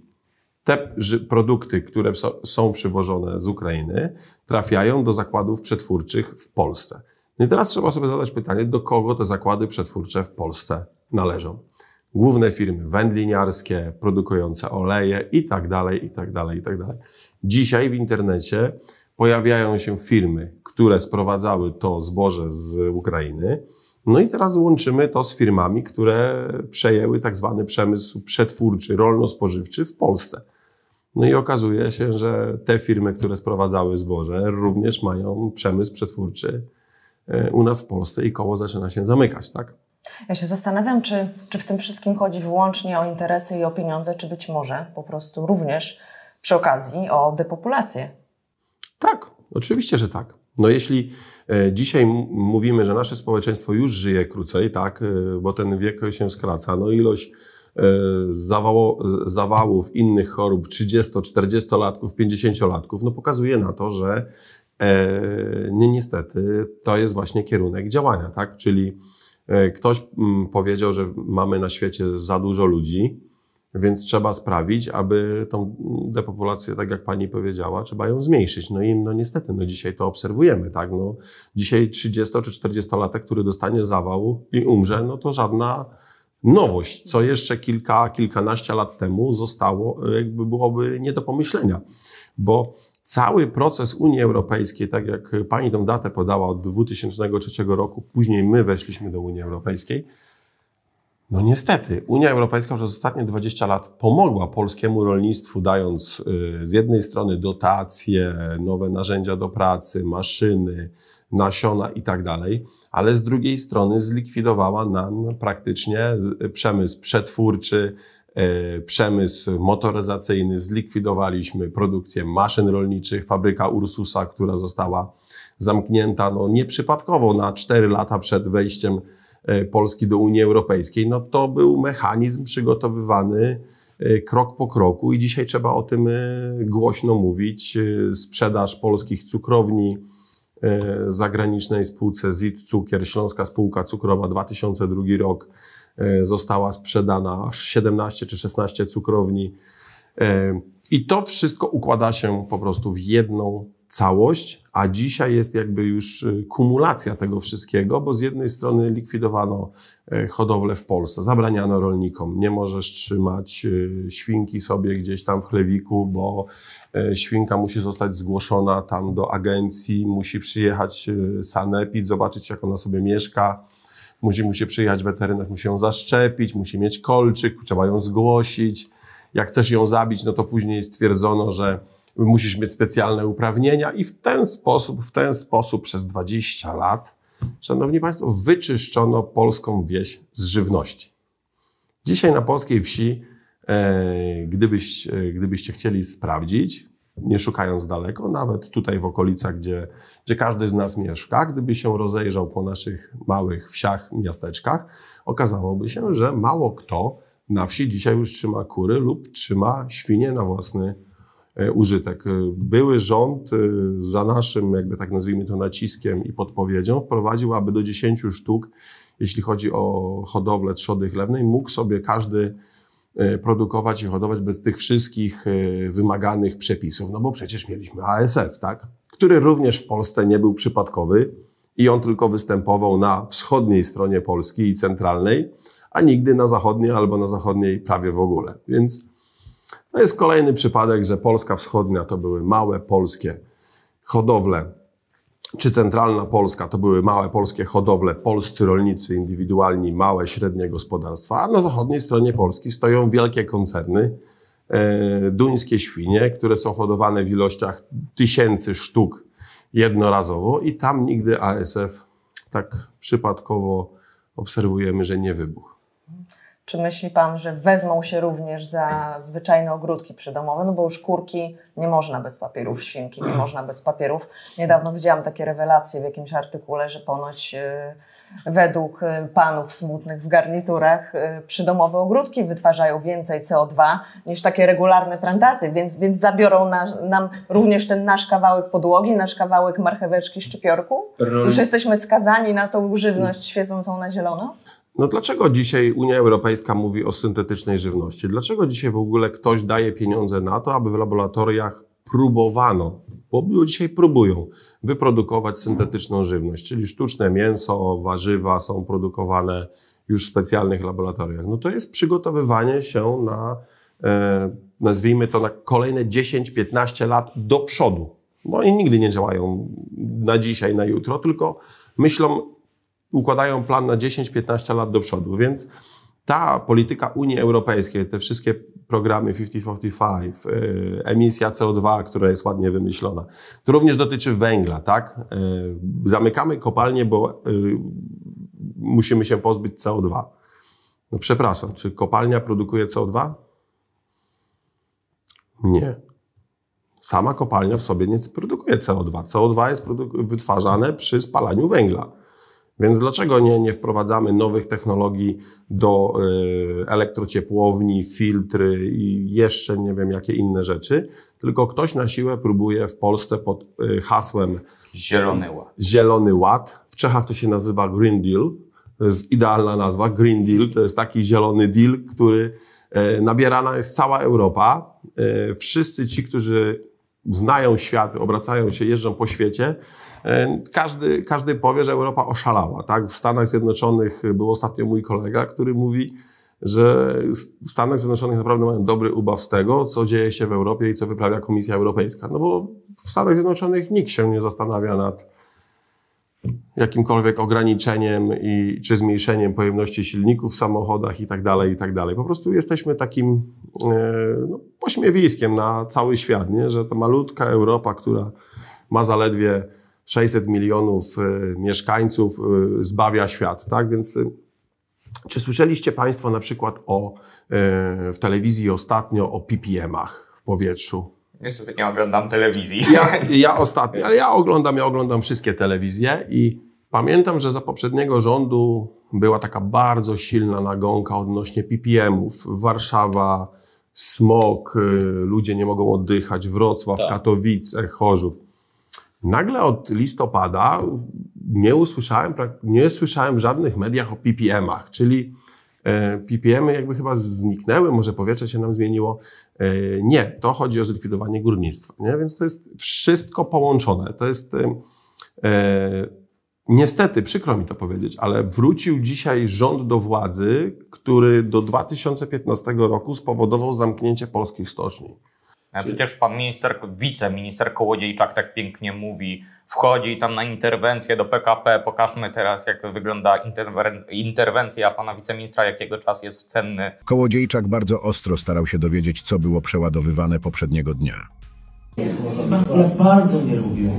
[SPEAKER 1] te produkty, które są przywożone z Ukrainy, trafiają do zakładów przetwórczych w Polsce. No i teraz trzeba sobie zadać pytanie, do kogo te zakłady przetwórcze w Polsce należą. Główne firmy wędliniarskie, produkujące oleje i tak dalej, i tak dalej, i tak dalej. Dzisiaj w internecie pojawiają się firmy, które sprowadzały to zboże z Ukrainy, no i teraz łączymy to z firmami, które przejęły tak zwany przemysł przetwórczy, rolno-spożywczy w Polsce. No i okazuje się, że te firmy, które sprowadzały zboże, również mają przemysł przetwórczy e, u nas w Polsce i koło zaczyna się zamykać, tak?
[SPEAKER 2] Ja się zastanawiam, czy, czy w tym wszystkim chodzi wyłącznie o interesy i o pieniądze, czy być może po prostu również przy okazji o depopulację.
[SPEAKER 1] Tak, oczywiście, że tak. No jeśli E, dzisiaj mówimy, że nasze społeczeństwo już żyje krócej, tak, e, bo ten wiek się skraca. No ilość e, zawało, zawałów, innych chorób 30-40-latków, 50-latków, no pokazuje na to, że nie, niestety to jest właśnie kierunek działania, tak? Czyli ktoś powiedział, że mamy na świecie za dużo ludzi, więc trzeba sprawić, aby tą depopulację, tak jak pani powiedziała, trzeba ją zmniejszyć. No i no niestety, no dzisiaj to obserwujemy, tak? No, dzisiaj 30 czy 40-latek, który dostanie zawał i umrze, no to żadna nowość, co jeszcze kilka, kilkanaście lat temu zostało, jakby byłoby nie do pomyślenia. Bo cały proces Unii Europejskiej, tak jak pani tą datę podała od 2003 roku, później my weszliśmy do Unii Europejskiej, no niestety, Unia Europejska przez ostatnie 20 lat pomogła polskiemu rolnictwu, dając y, z jednej strony dotacje, nowe narzędzia do pracy, maszyny, nasiona itd., tak ale z drugiej strony zlikwidowała nam praktycznie y, przemysł przetwórczy, y, przemysł motoryzacyjny, zlikwidowaliśmy produkcję maszyn rolniczych, fabryka Ursusa, która została zamknięta no, nieprzypadkowo na 4 lata przed wejściem E, Polski do Unii Europejskiej, no to był mechanizm przygotowywany e, krok po kroku i dzisiaj trzeba o tym e, głośno mówić. Sprzedaż polskich cukrowni zagranicznej spółce ZIT Cukier, Śląska Spółka Cukrowa 2002 rok została sprzedana aż 17 czy 16 cukrowni i to wszystko układa się po prostu w jedną całość, a dzisiaj jest jakby już y, kumulacja tego wszystkiego, bo z jednej strony likwidowano e, hodowlę w Polsce, zabraniano rolnikom, nie możesz trzymać y, świnki sobie gdzieś tam w chlewiku, bo e, świnka musi zostać zgłoszona tam do agencji, musi przyjechać y, sanepid, zobaczyć jak ona sobie mieszka, musi mu się przyjechać weterynarz, musi ją zaszczepić, musi mieć kolczyk, trzeba ją zgłosić. Jak chcesz ją zabić, no to później stwierdzono, że musisz mieć specjalne uprawnienia i w ten sposób, w ten sposób przez 20 lat, szanowni państwo, wyczyszczono polską wieś z żywności. Dzisiaj na polskiej wsi, e, gdybyś, e, gdybyście chcieli sprawdzić, nie szukając daleko, nawet tutaj w okolicach, gdzie, gdzie każdy z nas mieszka, gdyby się rozejrzał po naszych małych wsiach, miasteczkach, okazałoby się, że mało kto na wsi dzisiaj już trzyma kury lub trzyma świnie na własny E, użytek. E, były rząd e, za naszym, jakby tak nazwijmy to, naciskiem i podpowiedzią wprowadził, aby do 10 sztuk, jeśli chodzi o hodowlę trzody chlewnej, mógł sobie każdy produkować i hodować bez tych wszystkich wymaganych przepisów, no bo przecież mieliśmy ASF, tak? Który również w Polsce nie był przypadkowy i on tylko występował na wschodniej stronie Polski i centralnej, a nigdy na zachodniej albo na zachodniej prawie w ogóle. Więc to no jest kolejny przypadek, że Polska Wschodnia to były małe polskie hodowle, czy centralna Polska to były małe polskie hodowle, polscy rolnicy indywidualni, małe, średnie gospodarstwa, a na zachodniej stronie Polski stoją wielkie koncerny, e, duńskie świnie, które są hodowane w ilościach tysięcy sztuk jednorazowo i tam nigdy ASF tak przypadkowo obserwujemy, że nie wybuchł.
[SPEAKER 2] Czy myśli Pan, że wezmą się również za zwyczajne ogródki przydomowe? No bo już kurki nie można bez papierów, świnki nie można bez papierów. Niedawno widziałam takie rewelacje w jakimś artykule, że ponoć y, według y, panów smutnych w garniturach y, przydomowe ogródki wytwarzają więcej CO2 niż takie regularne plantacje, więc, więc zabiorą nam również ten nasz kawałek podłogi, nasz kawałek marcheweczki, szczypiorku? Już jesteśmy skazani na tą żywność świecącą na zielono?
[SPEAKER 1] No dlaczego dzisiaj Unia Europejska mówi o syntetycznej żywności? Dlaczego dzisiaj w ogóle ktoś daje pieniądze na to, aby w laboratoriach próbowano, bo dzisiaj próbują wyprodukować syntetyczną żywność, czyli sztuczne mięso, warzywa są produkowane już w specjalnych laboratoriach. No to jest przygotowywanie się na, e, nazwijmy to, na kolejne 10-15 lat do przodu. No i nigdy nie działają na dzisiaj, na jutro, tylko myślą układają plan na 10-15 lat do przodu, więc ta polityka Unii Europejskiej, te wszystkie programy 50-45, e, emisja CO2, która jest ładnie wymyślona, to również dotyczy węgla, tak? E, zamykamy kopalnie, bo e, musimy się pozbyć CO2. No przepraszam, czy kopalnia produkuje CO2? Nie. Sama kopalnia w sobie nie produkuje CO2. CO2 jest wytwarzane przy spalaniu węgla. Więc dlaczego nie, nie wprowadzamy nowych technologii do y, elektrociepłowni, filtry i jeszcze nie wiem jakie inne rzeczy, tylko ktoś na siłę próbuje w Polsce pod y, hasłem Zielony Ład. Zielony Ład. W Czechach to się nazywa Green Deal. To jest idealna nazwa. Green Deal to jest taki zielony deal, który y, nabierana jest cała Europa. Y, wszyscy ci, którzy znają świat, obracają się, jeżdżą po świecie, każdy, każdy powie, że Europa oszalała. Tak? W Stanach Zjednoczonych był ostatnio mój kolega, który mówi, że w Stanach Zjednoczonych naprawdę mają dobry ubaw z tego, co dzieje się w Europie i co wyprawia Komisja Europejska. No bo w Stanach Zjednoczonych nikt się nie zastanawia nad jakimkolwiek ograniczeniem i, czy zmniejszeniem pojemności silników w samochodach i tak dalej, i tak dalej. Po prostu jesteśmy takim e, no, pośmiewiskiem na cały świat, nie? że ta malutka Europa, która ma zaledwie 600 milionów y, mieszkańców y, zbawia świat, tak? Więc y, czy słyszeliście Państwo na przykład o, w telewizji ostatnio o ppm-ach w powietrzu?
[SPEAKER 3] Niestety nie oglądam telewizji. Ja,
[SPEAKER 1] ja ostatnio, ale ja oglądam, ja oglądam wszystkie telewizje i pamiętam, że za poprzedniego rządu była taka bardzo silna nagonka odnośnie ppm-ów. Warszawa, smog, ludzie nie mogą oddychać, Wrocław, tak. Katowice, Chorzów. Nagle od listopada nie usłyszałem, nie słyszałem w żadnych mediach o PPM-ach, czyli e, PPM-y jakby chyba zniknęły, może powietrze się nam zmieniło. E, nie, to chodzi o zlikwidowanie górnictwa, nie? więc to jest wszystko połączone. To jest e, e niestety, przykro mi to powiedzieć, ale wrócił dzisiaj rząd do władzy, który do 2015 roku spowodował zamknięcie polskich stoczni.
[SPEAKER 3] Przecież pan minister, wiceminister Kołodziejczak tak pięknie mówi, wchodzi tam na interwencję do PKP. Pokażmy teraz, jak wygląda interwencja pana wiceministra, jakiego czas jest cenny.
[SPEAKER 4] Kołodziejczak bardzo ostro starał się dowiedzieć, co było przeładowywane poprzedniego dnia.
[SPEAKER 3] Ja bardzo
[SPEAKER 4] nie lubię,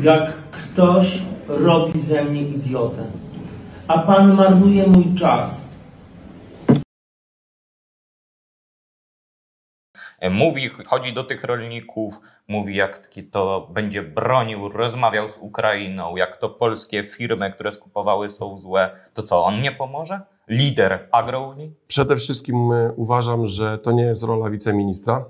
[SPEAKER 4] jak ktoś robi ze mnie idiotę, a pan marnuje mój czas.
[SPEAKER 3] E, mówi, chodzi do tych rolników, mówi jak to będzie bronił, rozmawiał z Ukrainą, jak to polskie firmy, które skupowały są złe. To co, on nie pomoże? Lider agrounii?
[SPEAKER 1] Przede wszystkim e, uważam, że to nie jest rola wiceministra.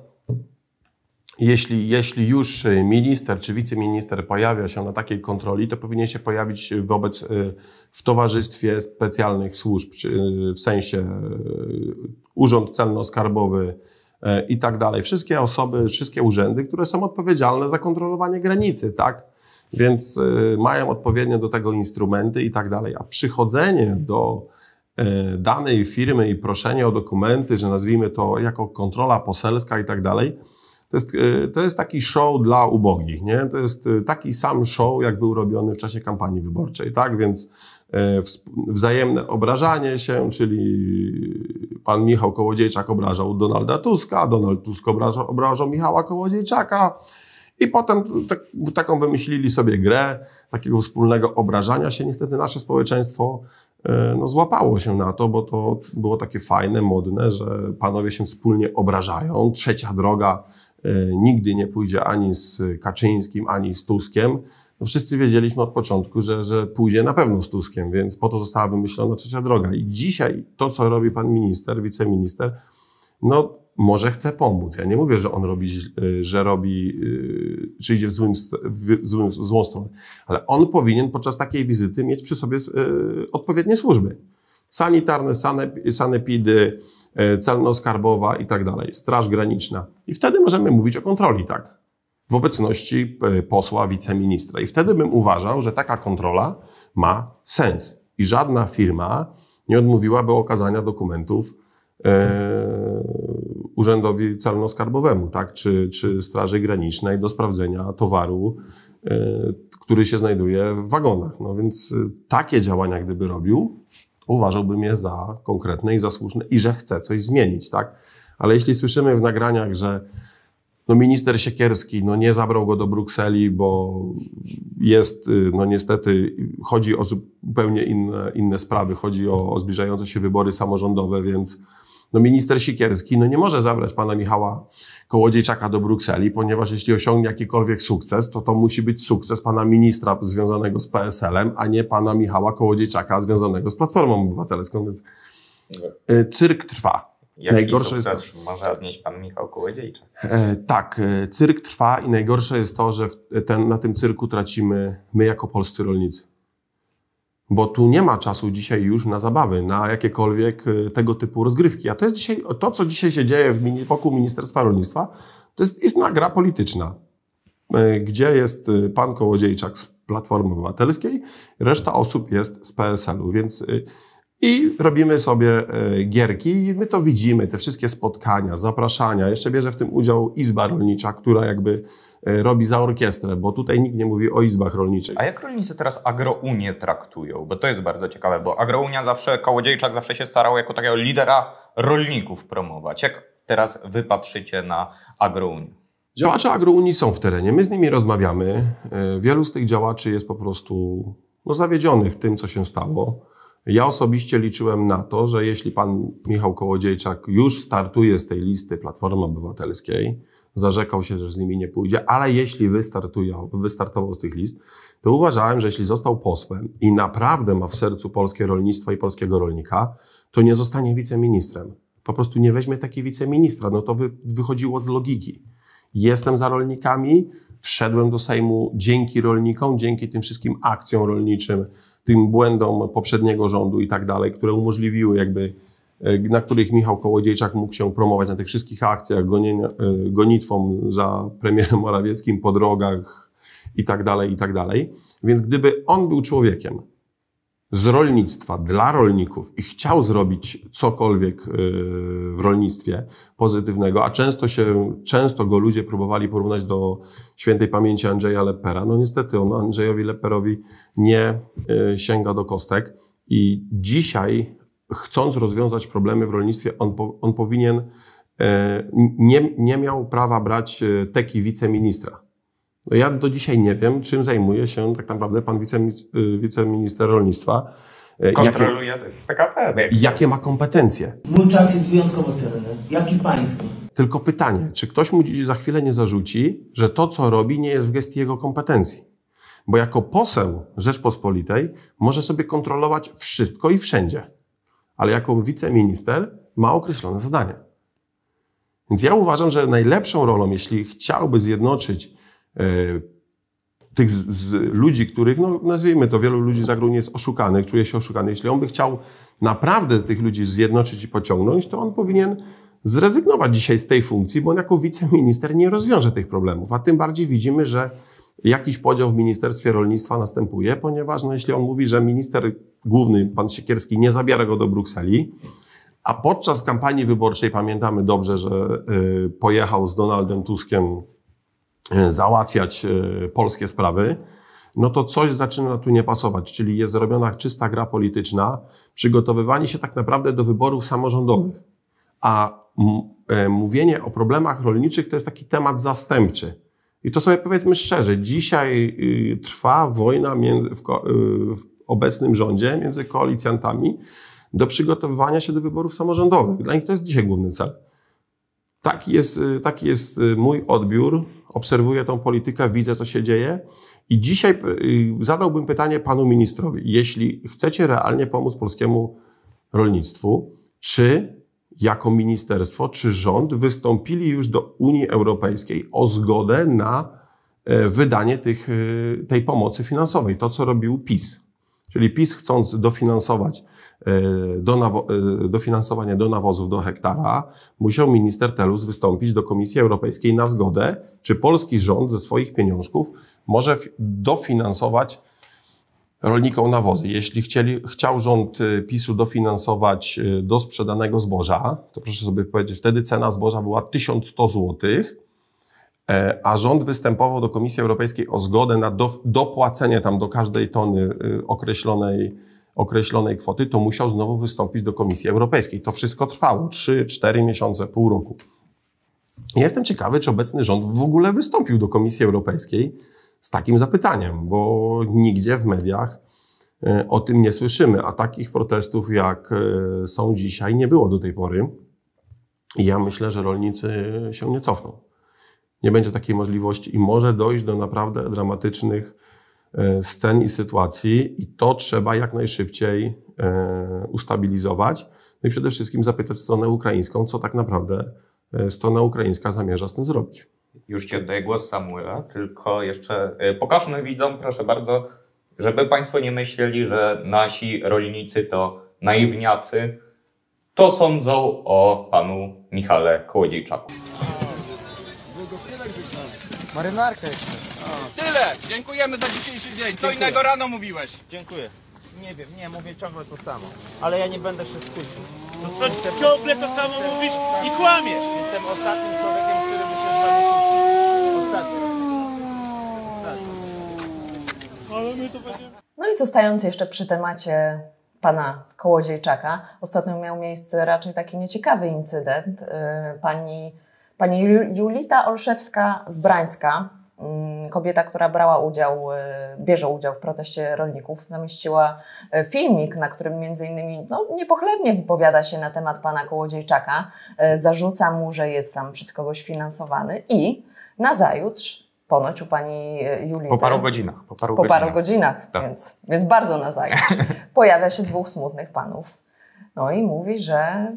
[SPEAKER 1] Jeśli, jeśli już e, minister czy wiceminister pojawia się na takiej kontroli, to powinien się pojawić wobec, w towarzystwie specjalnych służb, w sensie Urząd Celno-Skarbowy, E, i tak dalej. Wszystkie osoby, wszystkie urzędy, które są odpowiedzialne za kontrolowanie granicy, tak? Więc e, mają odpowiednie do tego instrumenty i tak dalej. A przychodzenie do e, danej firmy i proszenie o dokumenty, że nazwijmy to jako kontrola poselska i tak dalej, to jest, to jest taki show dla ubogich, nie? To jest taki sam show, jak był robiony w czasie kampanii wyborczej, tak? Więc E, wzajemne obrażanie się, czyli pan Michał Kołodziejczak obrażał Donalda Tuska, Donald Tusk obrażał, obrażał Michała Kołodziejczaka. I potem tak, taką wymyślili sobie grę, takiego wspólnego obrażania się. Niestety nasze społeczeństwo e, no, złapało się na to, bo to było takie fajne, modne, że panowie się wspólnie obrażają. Trzecia droga e, nigdy nie pójdzie ani z Kaczyńskim, ani z Tuskiem no wszyscy wiedzieliśmy od początku, że, że pójdzie na pewno z Tuskiem, więc po to została wymyślona trzecia droga. I dzisiaj to, co robi pan minister, wiceminister, no może chce pomóc. Ja nie mówię, że on robi, y, że robi, y, czy idzie w, złym, w, złym, w złą stronę, ale on powinien podczas takiej wizyty mieć przy sobie y, odpowiednie służby. Sanitarne, sanep, sanepidy, celno-skarbowa i tak dalej, straż graniczna. I wtedy możemy mówić o kontroli, tak? w obecności e, posła, wiceministra. I wtedy bym uważał, że taka kontrola ma sens. I żadna firma nie odmówiłaby okazania dokumentów e, urzędowi celno-skarbowemu, tak? czy, czy Straży Granicznej do sprawdzenia towaru, e, który się znajduje w wagonach. No więc e, takie działania, gdyby robił, uważałbym je za konkretne i za słuszne i że chce coś zmienić. Tak? Ale jeśli słyszymy w nagraniach, że no minister Siekierski no nie zabrał go do Brukseli, bo jest, y, no niestety, chodzi o zupełnie inne, inne sprawy, chodzi o, o zbliżające się wybory samorządowe, więc no minister Sikierski no nie może zabrać pana Michała Kołodziejczaka do Brukseli, ponieważ jeśli osiągnie jakikolwiek sukces, to to musi być sukces pana ministra związanego z PSL-em, a nie pana Michała Kołodziejczaka związanego z Platformą Obywatelską, więc y, cyrk trwa. Jaki najgorsze jest...
[SPEAKER 3] może odnieść pan Michał Kołodziejczak?
[SPEAKER 1] E, tak, e, cyrk trwa i najgorsze jest to, że e, ten, na tym cyrku tracimy my jako polscy rolnicy. Bo tu nie ma czasu dzisiaj już na zabawy, na jakiekolwiek e, tego typu rozgrywki. A to jest dzisiaj, to co dzisiaj się dzieje w, wokół Ministerstwa Rolnictwa, to jest istna gra polityczna, gdzie jest pan Kołodziejczak z Platformy Obywatelskiej, reszta osób jest z PSL-u, więc i robimy sobie e, gierki i my to widzimy, te wszystkie spotkania, zapraszania. Jeszcze bierze w tym udział Izba Rolnicza, która jakby e, robi za orkiestrę, bo tutaj nikt nie mówi o izbach rolniczych. A jak
[SPEAKER 3] rolnicy teraz agrounię traktują? Bo to jest bardzo ciekawe, bo agrounia zawsze, Kołodziejczak zawsze się starał jako takiego lidera rolników promować. Jak teraz wypatrzycie na agrounię?
[SPEAKER 1] Działacze agrounii są w terenie, my z nimi rozmawiamy. E, wielu z tych działaczy jest po prostu no, zawiedzionych tym, co się stało ja osobiście liczyłem na to, że jeśli pan Michał Kołodziejczak już startuje z tej listy Platformy Obywatelskiej, zarzekał się, że z nimi nie pójdzie, ale jeśli wystartuje, wystartował z tych list, to uważałem, że jeśli został posłem i naprawdę ma w sercu polskie rolnictwo i polskiego rolnika, to nie zostanie wiceministrem. Po prostu nie weźmie taki wiceministra. No to wy, wychodziło z logiki. Jestem za rolnikami, wszedłem do Sejmu dzięki rolnikom, dzięki tym wszystkim akcjom rolniczym, tym błędom poprzedniego rządu i tak dalej, które umożliwiły jakby, e, na których Michał Kołodziejczak mógł się promować na tych wszystkich akcjach, gonienia, e, gonitwą za premierem Morawieckim po drogach i tak dalej, i tak dalej. Więc gdyby on był człowiekiem, z rolnictwa dla rolników i chciał zrobić cokolwiek y, w rolnictwie pozytywnego, a często się, często go ludzie próbowali porównać do świętej pamięci Andrzeja Lepera. No niestety on Andrzejowi Leperowi nie y, sięga do kostek i dzisiaj chcąc rozwiązać problemy w rolnictwie, on, po, on powinien, e, nie, nie miał prawa brać e, teki wiceministra no ja do dzisiaj nie wiem, czym zajmuje się tak naprawdę pan y, wiceminister rolnictwa. E, Kontroluje jakie, PKP. Jakie ma kompetencje?
[SPEAKER 3] Mój czas jest wyjątkowo cenny, jak i
[SPEAKER 1] państwo? Tylko pytanie, czy ktoś mu za chwilę nie zarzuci, że to, co robi, nie jest w gestii jego kompetencji? Bo jako poseł Rzeczpospolitej może sobie kontrolować wszystko i wszędzie, ale jako wiceminister ma określone zadania. Więc ja uważam, że najlepszą rolą, jeśli chciałby zjednoczyć E, tych z, z ludzi, których, no nazwijmy to, wielu ludzi za grun jest oszukanych, czuje się oszukany. Jeśli on by chciał naprawdę tych ludzi zjednoczyć i pociągnąć, to on powinien zrezygnować dzisiaj z tej funkcji, bo on jako wiceminister nie rozwiąże tych problemów. A tym bardziej widzimy, że jakiś podział w Ministerstwie Rolnictwa następuje, ponieważ no, jeśli on mówi, że minister główny, pan Siekierski, nie zabiera go do Brukseli, a podczas kampanii wyborczej pamiętamy dobrze, że y, pojechał z Donaldem Tuskiem E, załatwiać e, polskie sprawy, no to coś zaczyna tu nie pasować, czyli jest zrobiona czysta gra polityczna, przygotowywanie się tak naprawdę do wyborów samorządowych. A e, mówienie o problemach rolniczych to jest taki temat zastępczy. I to sobie powiedzmy szczerze, dzisiaj y, trwa wojna między, w, y, w obecnym rządzie między koalicjantami do przygotowywania się do wyborów samorządowych. Dla nich to jest dzisiaj główny cel. Taki jest, y, taki jest y, mój odbiór. Obserwuję tą politykę, widzę, co się dzieje. I dzisiaj y, zadałbym pytanie panu ministrowi: jeśli chcecie realnie pomóc polskiemu rolnictwu, czy jako ministerstwo, czy rząd wystąpili już do Unii Europejskiej o zgodę na e, wydanie tych, tej pomocy finansowej, to co robił PiS. Czyli PiS chcąc dofinansować E, do e, finansowania do nawozów do hektara, musiał minister Telus wystąpić do Komisji Europejskiej na zgodę, czy polski rząd ze swoich pieniążków może dofinansować rolnikom nawozy. Jeśli chcieli, chciał rząd e, PiSu dofinansować do sprzedanego zboża, to proszę sobie powiedzieć, wtedy cena zboża była 1100 zł, a rząd występował do Komisji Europejskiej o zgodę na dopłacenie tam do każdej tony określonej określonej kwoty, to musiał znowu wystąpić do Komisji Europejskiej. To wszystko trwało 3-4 miesiące, pół roku. jestem ciekawy, czy obecny rząd w ogóle wystąpił do Komisji Europejskiej z takim zapytaniem, bo nigdzie w mediach e, o tym nie słyszymy, a takich protestów jak e, są dzisiaj nie było do tej pory. I ja myślę, że rolnicy się nie cofną. Nie będzie takiej możliwości i może dojść do naprawdę dramatycznych E, scen i sytuacji i to trzeba jak najszybciej e, ustabilizować. No i przede wszystkim zapytać stronę ukraińską, co tak naprawdę e, strona ukraińska zamierza z tym zrobić.
[SPEAKER 3] Już Ci oddaję głos Samuela, tylko jeszcze pokażmy widzom, proszę bardzo, żeby Państwo nie myśleli, że nasi rolnicy to naiwniacy, to sądzą o panu Michale Kołodziejczaku. Marynarka jeszcze. Tyle! Dziękujemy za dzisiejszy dzień. Co innego rano mówiłeś. Dziękuję. Nie wiem, nie, mówię ciągle to samo. Ale ja nie będę się skusił. To no co ciągle to samo mówisz i kłamiesz.
[SPEAKER 1] Jestem ostatnim człowiekiem, który by się z Ostatni.
[SPEAKER 2] No i zostając jeszcze przy temacie pana Kołodziejczaka, ostatnio miał miejsce raczej taki nieciekawy incydent. Y, pani Pani Julita Olszewska z Brańska, mm, kobieta, która brała udział, y, bierze udział w proteście rolników, zamieściła y, filmik, na którym między innymi no, niepochlebnie wypowiada się na temat pana Kołodziejczaka, y, zarzuca mu, że jest tam przez kogoś finansowany i nazajutrz ponoć u pani Julii. Po paru godzinach.
[SPEAKER 3] Po paru, po godzinach. paru godzinach, tak. więc,
[SPEAKER 2] więc bardzo nazajutrz. Pojawia się dwóch smutnych panów no i mówi, że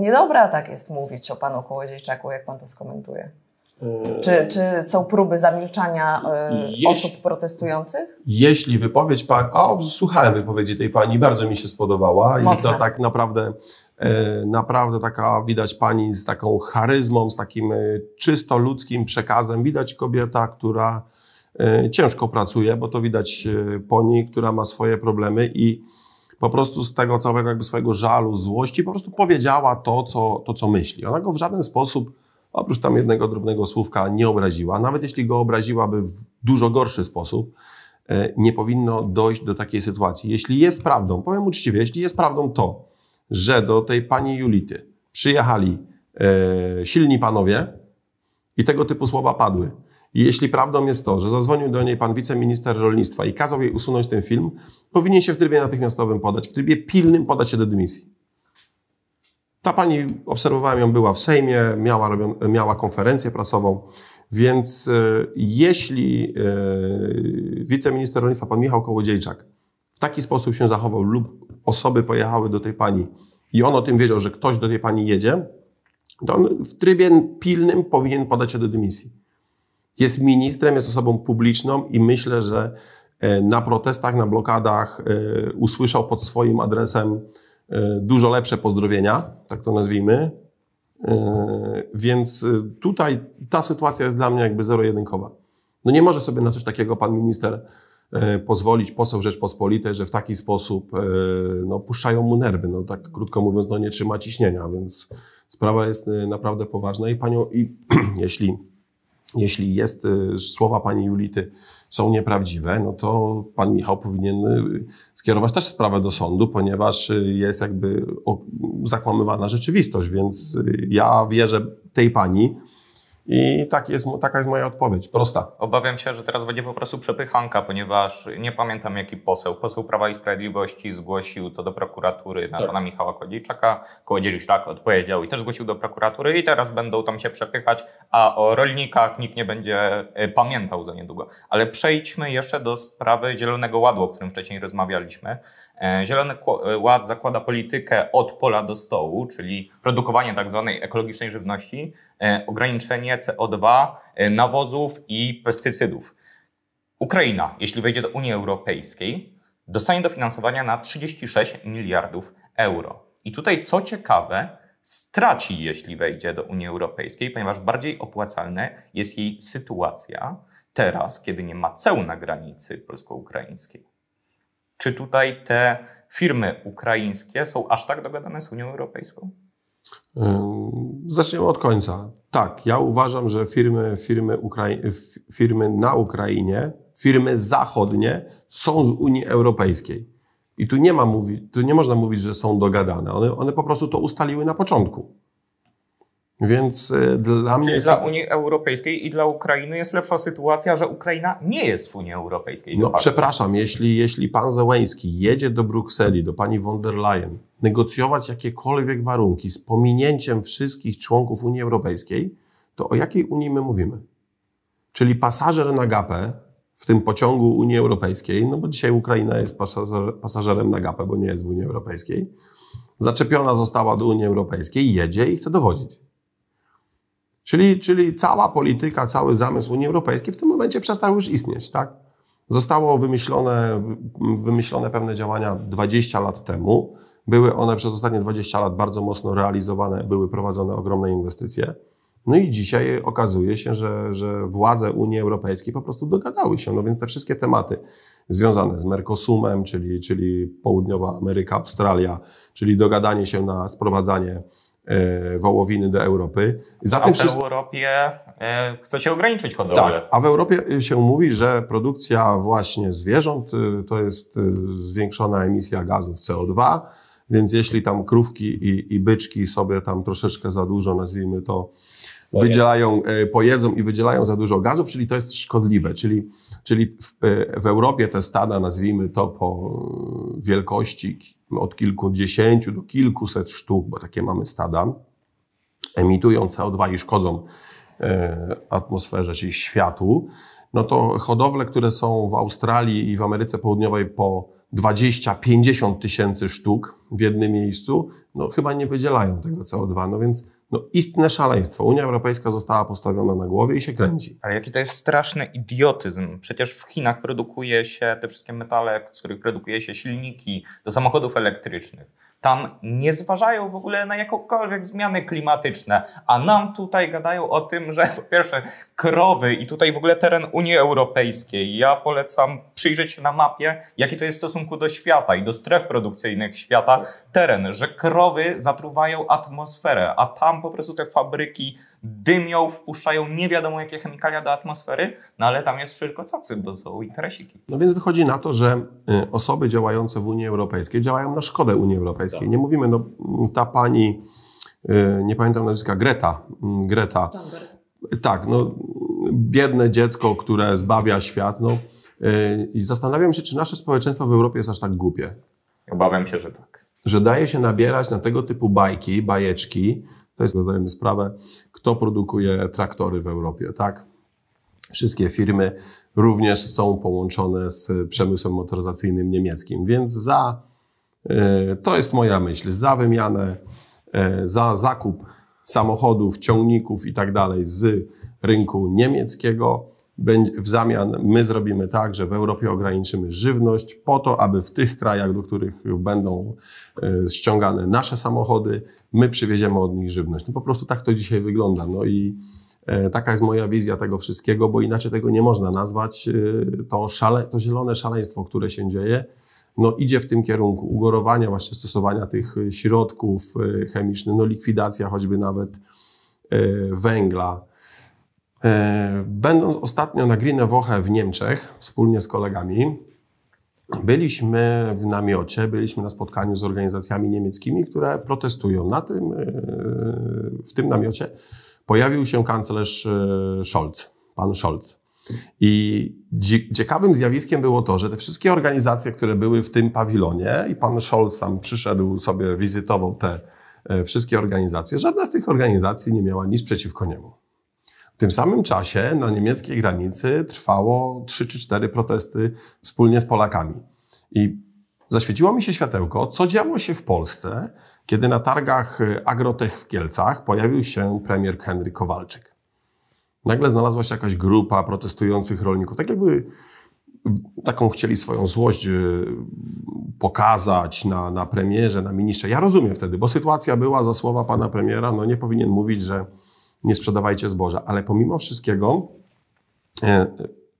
[SPEAKER 2] niedobra tak jest mówić o panu Kołodziejczaku, jak pan to skomentuje.
[SPEAKER 1] E, czy,
[SPEAKER 2] czy, są próby zamilczania e, osób protestujących?
[SPEAKER 1] Jeśli wypowiedź pani. A słuchałem wypowiedzi tej pani, bardzo mi się spodobała. Mocne. I to tak naprawdę, e, naprawdę taka widać pani z taką charyzmą, z takim czysto ludzkim przekazem. Widać kobieta, która ciężko pracuje, bo to widać po niej, która ma swoje problemy i po prostu z tego całego jakby swojego żalu, złości, po prostu powiedziała to, co, to, co myśli. Ona go w żaden sposób, oprócz tam jednego drobnego słówka, nie obraziła. Nawet jeśli go obraziłaby w dużo gorszy sposób, e, nie powinno dojść do takiej sytuacji. Jeśli jest prawdą, powiem uczciwie, jeśli jest prawdą to, że do tej pani Julity przyjechali e, silni panowie i tego typu słowa padły, jeśli prawdą jest to, że zadzwonił do niej pan wiceminister rolnictwa i kazał jej usunąć ten film, powinien się w trybie natychmiastowym podać, w trybie pilnym podać się do dymisji. Ta pani, obserwowałem ją, była w Sejmie, miała, miała konferencję prasową, więc e, jeśli e, wiceminister rolnictwa, pan Michał Kołodziejczak, w taki sposób się zachował lub osoby pojechały do tej pani i on o tym wiedział, że ktoś do tej pani jedzie, to on w trybie pilnym powinien podać się do dymisji. Jest ministrem, jest osobą publiczną i myślę, że e, na protestach, na blokadach e, usłyszał pod swoim adresem e, dużo lepsze pozdrowienia, tak to nazwijmy. Więc tutaj ta sytuacja jest dla mnie jakby zero-jedynkowa. No nie może sobie na coś takiego pan minister pozwolić poseł Rzeczpospolitej, że w taki sposób no, puszczają mu nerwy. No, tak krótko mówiąc, no, nie trzyma ciśnienia, więc sprawa jest naprawdę poważna i panią, i jeśli jeśli jest, y, słowa pani Julity są nieprawdziwe, no to pan Michał powinien y, skierować też sprawę do sądu, ponieważ y, jest jakby zakłamywana rzeczywistość, więc ja wierzę tej pani, i tak jest, taka jest moja odpowiedź, prosta.
[SPEAKER 3] Obawiam się, że teraz będzie po prostu przepychanka, ponieważ nie pamiętam jaki poseł. Poseł Prawa i Sprawiedliwości zgłosił to do prokuratury na tak. pana Michała Kodziejczaka. Kołodziejczak tak odpowiedział i też zgłosił do prokuratury i teraz będą tam się przepychać, a o rolnikach nikt nie będzie e, pamiętał za niedługo. Ale przejdźmy jeszcze do sprawy Zielonego Ładu, o którym wcześniej rozmawialiśmy. E, Zielony e, Ład zakłada politykę od pola do stołu, czyli produkowanie tak zwanej ekologicznej żywności, e, ograniczenie CO2, nawozów i pestycydów. Ukraina, jeśli wejdzie do Unii Europejskiej, dostanie dofinansowania na 36 miliardów euro. I tutaj, co ciekawe, straci, jeśli wejdzie do Unii Europejskiej, ponieważ bardziej opłacalne jest jej sytuacja teraz, kiedy nie ma ceł na granicy polsko-ukraińskiej. Czy tutaj te firmy ukraińskie są aż tak dogadane z Unią Europejską?
[SPEAKER 1] Yy, zaczniemy od końca. Tak, ja uważam, że firmy, firmy, Ukrai firmy na Ukrainie, firmy zachodnie są z Unii Europejskiej. I tu nie, ma mówi tu nie można mówić, że są dogadane. One, one po prostu to ustaliły na początku. Więc y, dla Czyli mnie. Jest... Dla Unii
[SPEAKER 3] Europejskiej i dla Ukrainy jest lepsza sytuacja, że Ukraina nie jest w Unii Europejskiej. No przepraszam,
[SPEAKER 1] jeśli, jeśli pan Zełęński jedzie do Brukseli, do pani von der Leyen, negocjować jakiekolwiek warunki z pominięciem wszystkich członków Unii Europejskiej, to o jakiej Unii my mówimy? Czyli pasażer na gapę w tym pociągu Unii Europejskiej, no bo dzisiaj Ukraina jest pasażer, pasażerem na gapę, bo nie jest w Unii Europejskiej, zaczepiona została do Unii Europejskiej, jedzie i chce dowodzić. Czyli, czyli cała polityka, cały zamysł Unii Europejskiej w tym momencie przestał już istnieć, tak? Zostało wymyślone, wymyślone pewne działania 20 lat temu. Były one przez ostatnie 20 lat bardzo mocno realizowane, były prowadzone ogromne inwestycje. No i dzisiaj okazuje się, że, że władze Unii Europejskiej po prostu dogadały się. No więc te wszystkie tematy związane z Mercosumem, czyli, czyli Południowa Ameryka, Australia, czyli dogadanie się na sprowadzanie E, wołowiny do Europy. Za a w wszystko...
[SPEAKER 3] Europie e, chce się ograniczyć hodowlę. Tak,
[SPEAKER 1] a w Europie się mówi, że produkcja właśnie zwierząt e, to jest zwiększona emisja gazów CO2, więc jeśli tam krówki i, i byczki sobie tam troszeczkę za dużo, nazwijmy to, wydzielają, e, pojedzą i wydzielają za dużo gazów, czyli to jest szkodliwe. Czyli, czyli w, e, w Europie te stada, nazwijmy to po wielkości od kilkudziesięciu do kilkuset sztuk, bo takie mamy stada, emitują CO2 i szkodzą e, atmosferze, czyli światu, no to hodowle, które są w Australii i w Ameryce Południowej po 20-50 tysięcy sztuk w jednym miejscu, no chyba nie wydzielają tego CO2, no więc no istne szaleństwo. Unia Europejska została postawiona na głowie i się kręci.
[SPEAKER 3] Ale jaki to jest straszny idiotyzm. Przecież w Chinach produkuje się te wszystkie metale, z których produkuje się silniki do samochodów elektrycznych. Tam nie zważają w ogóle na jakąkolwiek zmiany klimatyczne, a nam tutaj gadają o tym, że po pierwsze krowy i tutaj w ogóle teren Unii Europejskiej. Ja polecam przyjrzeć się na mapie, jaki to jest w stosunku do świata i do stref produkcyjnych świata teren, że krowy zatruwają atmosferę, a tam po prostu te fabryki dymią, wpuszczają nie wiadomo jakie chemikalia do atmosfery, no ale tam jest wszystko cacy, bo są interesiki.
[SPEAKER 1] No więc wychodzi na to, że y, osoby działające w Unii Europejskiej działają na szkodę Unii Europejskiej. Tak. Nie mówimy, no ta pani, y, nie pamiętam nazwiska, Greta, mm, Greta. Tak, no biedne dziecko, które zbawia świat, no y, i zastanawiam się, czy nasze społeczeństwo w Europie jest aż tak głupie. Obawiam się, że tak. Że daje się nabierać na tego typu bajki, bajeczki, to jest, zdajemy sprawę, kto produkuje traktory w Europie, tak? Wszystkie firmy również są połączone z przemysłem motoryzacyjnym niemieckim, więc za, e, to jest moja myśl, za wymianę, e, za zakup samochodów, ciągników i tak dalej z rynku niemieckiego w zamian my zrobimy tak, że w Europie ograniczymy żywność po to, aby w tych krajach, do których będą e, ściągane nasze samochody, my przywieziemy od nich żywność. No po prostu tak to dzisiaj wygląda. No i e, taka jest moja wizja tego wszystkiego, bo inaczej tego nie można nazwać. E, to, szale, to zielone szaleństwo, które się dzieje, no idzie w tym kierunku ugorowania właśnie stosowania tych środków chemicznych, no likwidacja choćby nawet węgla, E, będąc ostatnio na Grine Woche w Niemczech, wspólnie z kolegami, byliśmy w namiocie, byliśmy na spotkaniu z organizacjami niemieckimi, które protestują. Na tym, e, w tym namiocie pojawił się kanclerz e, Scholz, pan Scholz. I ciekawym zjawiskiem było to, że te wszystkie organizacje, które były w tym pawilonie, i pan Scholz tam przyszedł sobie, wizytował te wszystkie organizacje, żadna z tych organizacji nie miała nic przeciwko niemu tym samym czasie na niemieckiej granicy trwało 3 czy 4 protesty wspólnie z Polakami. I zaświeciło mi się światełko, co działo się w Polsce, kiedy na targach y, Agrotech w Kielcach pojawił się premier Henryk Kowalczyk. Nagle znalazła się jakaś grupa protestujących rolników, tak jakby taką chcieli swoją złość y, pokazać na, na premierze, na ministrze. Ja rozumiem wtedy, bo sytuacja była za słowa pana premiera, no nie powinien mówić, że nie sprzedawajcie zboża. Ale pomimo wszystkiego, e,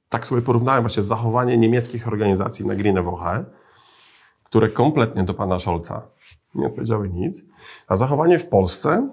[SPEAKER 1] tak sobie porównałem właśnie zachowanie niemieckich organizacji na Green Woche, które kompletnie do pana Scholza nie odpowiedziały nic, a zachowanie w Polsce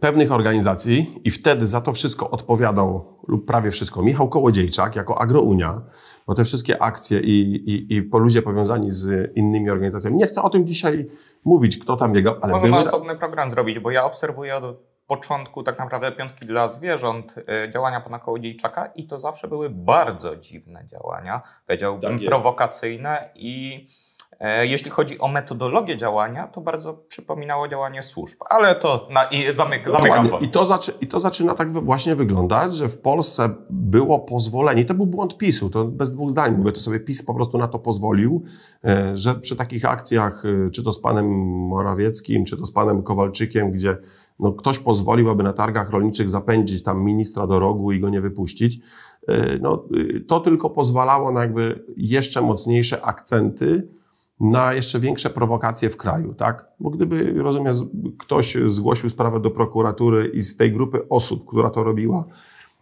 [SPEAKER 1] pewnych organizacji i wtedy za to wszystko odpowiadał lub prawie wszystko Michał Kołodziejczak jako Agrounia, bo te wszystkie akcje i, i, i ludzie powiązani z innymi organizacjami. Nie chcę o tym dzisiaj mówić, kto tam jego, ale Możemy były... osobny
[SPEAKER 3] program zrobić, bo ja obserwuję od początku tak naprawdę piątki dla zwierząt y, działania pana Kołodziejczaka i to zawsze były bardzo dziwne działania, powiedziałbym tak prowokacyjne i e, jeśli chodzi o metodologię działania, to bardzo przypominało działanie służb, ale to na, i zamyk, zamykam. I
[SPEAKER 1] to, zaczy, I to zaczyna tak właśnie wyglądać, że w Polsce było pozwolenie, to był błąd PiSu, to bez dwóch zdań mówię, to sobie PiS po prostu na to pozwolił, e, że przy takich akcjach, y, czy to z panem Morawieckim, czy to z panem Kowalczykiem, gdzie no, ktoś pozwolił, aby na targach rolniczych zapędzić tam ministra do rogu i go nie wypuścić. Y, no, y, to tylko pozwalało na jakby jeszcze mocniejsze akcenty na jeszcze większe prowokacje w kraju, tak? Bo gdyby, rozumiem, ktoś zgłosił sprawę do prokuratury i z tej grupy osób, która to robiła,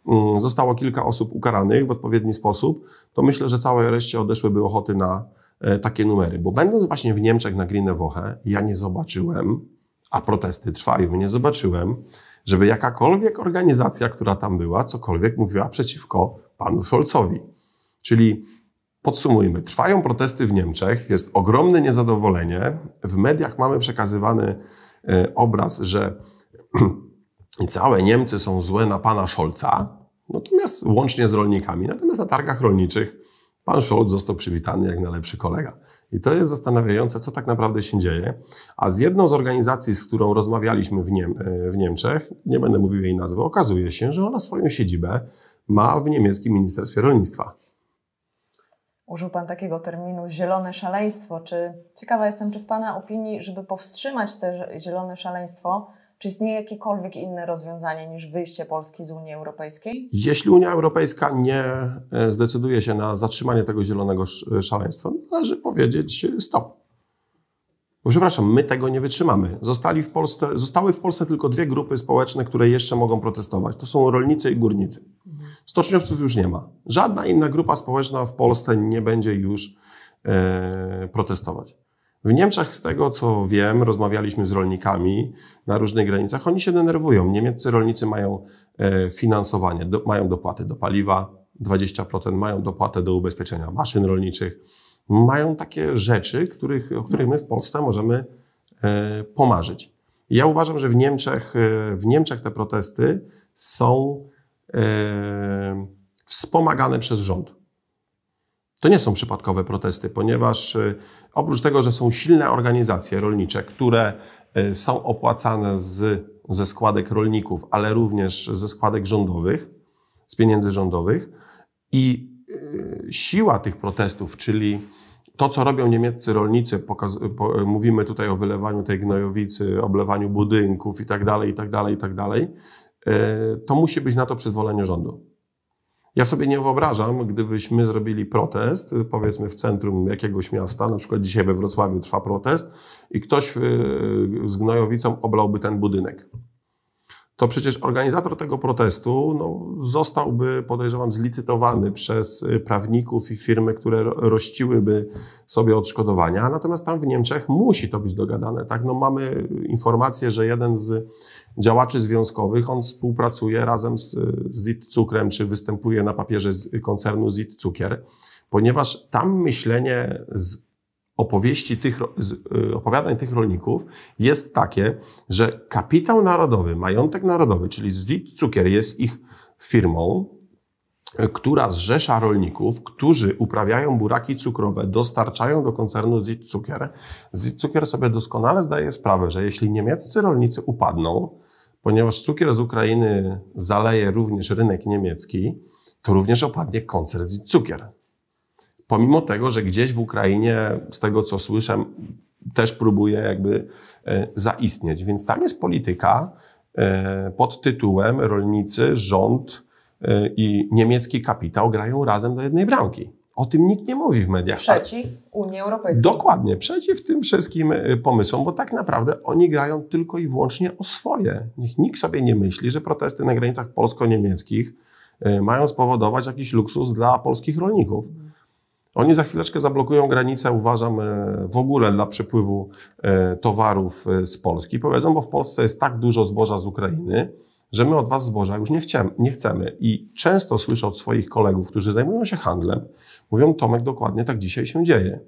[SPEAKER 1] mm, zostało kilka osób ukaranych w odpowiedni sposób, to myślę, że całej reszcie odeszłyby ochoty na e, takie numery. Bo będąc właśnie w Niemczech na Greenewoche, ja nie zobaczyłem, a protesty trwają. Nie zobaczyłem, żeby jakakolwiek organizacja, która tam była, cokolwiek mówiła przeciwko panu Scholzowi. Czyli podsumujmy, trwają protesty w Niemczech, jest ogromne niezadowolenie. W mediach mamy przekazywany e, obraz, że całe Niemcy są złe na pana Scholza, natomiast łącznie z rolnikami. Natomiast na targach rolniczych pan Scholz został przywitany jak najlepszy kolega. I to jest zastanawiające, co tak naprawdę się dzieje. A z jedną z organizacji, z którą rozmawialiśmy w, Niem e, w Niemczech, nie będę mówił jej nazwy, okazuje się, że ona swoją siedzibę ma w niemieckim Ministerstwie Rolnictwa.
[SPEAKER 2] Użył Pan takiego terminu zielone szaleństwo. Czy ciekawa jestem, czy w Pana opinii, żeby powstrzymać te zielone szaleństwo, czy istnieje jakiekolwiek inne rozwiązanie niż wyjście Polski z Unii Europejskiej?
[SPEAKER 1] Jeśli Unia Europejska nie e, zdecyduje się na zatrzymanie tego zielonego e, szaleństwa, no należy powiedzieć e, stop. Bo przepraszam, my tego nie wytrzymamy. Zostali w Polsce, zostały w Polsce tylko dwie grupy społeczne, które jeszcze mogą protestować. To są rolnicy i górnicy. Mhm. Stoczniowców już nie ma. Żadna inna grupa społeczna w Polsce nie będzie już e, protestować. W Niemczech, z tego co wiem, rozmawialiśmy z rolnikami na różnych granicach, oni się denerwują. Niemieccy rolnicy mają e, finansowanie, do, mają dopłaty do paliwa 20%, mają dopłatę do ubezpieczenia maszyn rolniczych, mają takie rzeczy, których, o których my w Polsce możemy e, pomarzyć. Ja uważam, że w Niemczech, e, w Niemczech te protesty są wspomagane przez rząd. To nie są przypadkowe protesty, ponieważ Oprócz tego, że są silne organizacje rolnicze, które e, są opłacane z, ze składek rolników, ale również ze składek rządowych, z pieniędzy rządowych i e, siła tych protestów, czyli to, co robią niemieccy rolnicy, pokaz, po, e, mówimy tutaj o wylewaniu tej gnojowicy, oblewaniu budynków i itd., tak itd., tak tak to musi być na to przyzwolenie rządu. Ja sobie nie wyobrażam, gdybyśmy zrobili protest, y, powiedzmy w centrum jakiegoś miasta, na przykład dzisiaj we Wrocławiu trwa protest i ktoś y, y, z Gnojowicą oblałby ten budynek. To przecież organizator tego protestu no, zostałby, podejrzewam, zlicytowany przez prawników i firmy, które rościłyby sobie odszkodowania. Natomiast tam w Niemczech musi to być dogadane. Tak? No, mamy informację, że jeden z działaczy związkowych. On współpracuje razem z ZIT Cukrem, czy występuje na papierze z koncernu ZIT Cukier, ponieważ tam myślenie z opowieści tych, z y, opowiadań tych rolników jest takie, że kapitał narodowy, majątek narodowy, czyli ZIT Cukier jest ich firmą, która zrzesza rolników, którzy uprawiają buraki cukrowe, dostarczają do koncernu Zitzukier. cukier sobie doskonale zdaje sprawę, że jeśli niemieccy rolnicy upadną, ponieważ cukier z Ukrainy zaleje również rynek niemiecki, to również opadnie koncern cukier. Pomimo tego, że gdzieś w Ukrainie, z tego co słyszę, też próbuje jakby e, zaistnieć. Więc tam jest polityka e, pod tytułem rolnicy, rząd, Y, i niemiecki kapitał grają razem do jednej bramki. O tym nikt nie mówi w mediach. Przeciw
[SPEAKER 2] Unii Europejskiej.
[SPEAKER 1] Dokładnie, przeciw tym wszystkim y, pomysłom, bo tak naprawdę oni grają tylko i wyłącznie o swoje. Niech nikt sobie nie myśli, że protesty na granicach polsko-niemieckich y, mają spowodować jakiś luksus dla polskich rolników. Oni za chwileczkę zablokują granicę, uważam, w ogóle dla przepływu towarów z Polski. Powiedzą, bo w Polsce jest tak dużo zboża z Ukrainy, że my od Was zboża już nie, chciem, nie chcemy. I często słyszę od swoich kolegów, którzy zajmują się handlem, mówią Tomek, dokładnie tak dzisiaj się dzieje.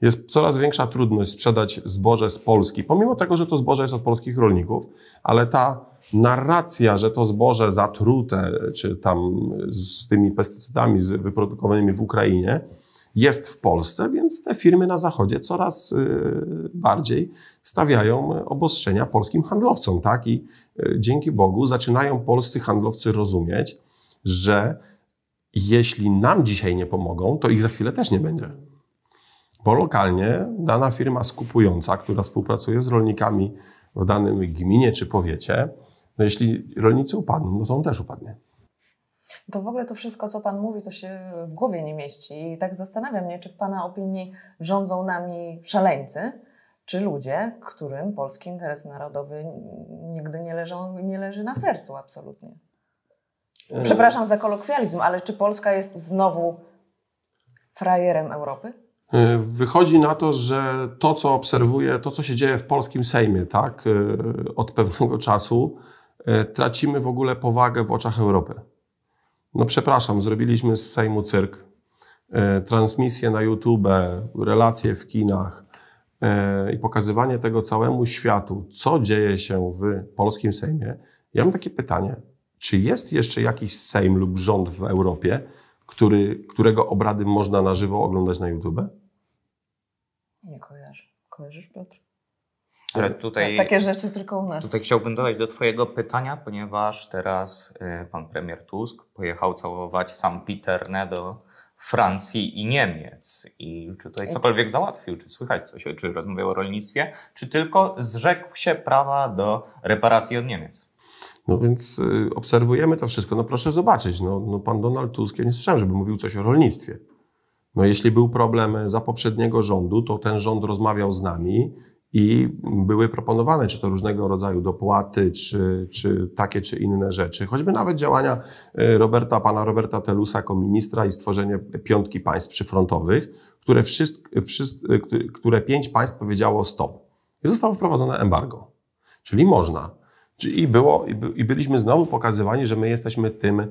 [SPEAKER 1] Jest coraz większa trudność sprzedać zboże z Polski, pomimo tego, że to zboże jest od polskich rolników, ale ta narracja, że to zboże zatrute, czy tam z tymi pestycydami wyprodukowanymi w Ukrainie, jest w Polsce, więc te firmy na Zachodzie coraz y, bardziej stawiają obostrzenia polskim handlowcom. Tak? I y, dzięki Bogu zaczynają polscy handlowcy rozumieć, że jeśli nam dzisiaj nie pomogą, to ich za chwilę też nie będzie. Bo lokalnie dana firma skupująca, która współpracuje z rolnikami w danym gminie czy powiecie, no jeśli rolnicy upadną, no to on też upadnie.
[SPEAKER 2] To w ogóle to wszystko, co Pan mówi, to się w głowie nie mieści. I tak zastanawiam się, czy w Pana opinii rządzą nami szaleńcy, czy ludzie, którym polski interes narodowy nigdy nie, leżą, nie leży na sercu absolutnie. Mm. Przepraszam za kolokwializm, ale czy Polska jest znowu frajerem Europy?
[SPEAKER 1] Y, wychodzi na to, że to, co obserwuję, to, co się dzieje w polskim Sejmie, tak, y, od pewnego czasu, y, tracimy w ogóle powagę w oczach Europy no przepraszam, zrobiliśmy z Sejmu cyrk. E, transmisje na YouTube, relacje w kinach e, i pokazywanie tego całemu światu, co dzieje się w polskim Sejmie. Ja mam takie pytanie, czy jest jeszcze jakiś Sejm lub rząd w Europie, który, którego obrady można na żywo oglądać na YouTube?
[SPEAKER 2] Nie kojarzę. Kojarzysz, Piotr?
[SPEAKER 1] które tak,
[SPEAKER 3] tutaj. Takie
[SPEAKER 2] rzeczy tylko u nas. Tutaj
[SPEAKER 3] chciałbym dodać do Twojego pytania, ponieważ teraz y, pan premier Tusk pojechał całować sam Piterne do Francji i Niemiec. I czy tutaj cokolwiek załatwił? Czy słychać coś, czy rozmawiał o rolnictwie? Czy tylko zrzekł się prawa do reparacji od Niemiec?
[SPEAKER 1] No więc y, obserwujemy to wszystko. No proszę zobaczyć, no, no pan Donald Tusk, ja nie słyszałem, żeby mówił coś o rolnictwie. No jeśli był problem za poprzedniego rządu, to ten rząd rozmawiał z nami, i były proponowane, czy to różnego rodzaju dopłaty, czy, czy takie, czy inne rzeczy. Choćby nawet działania e, Roberta, pana Roberta Telusa jako ministra i stworzenie piątki państw przyfrontowych, które, wszystk, e, które pięć państw powiedziało stop. I zostało wprowadzone embargo. Czyli można. I, było, I byliśmy znowu pokazywani, że my jesteśmy tym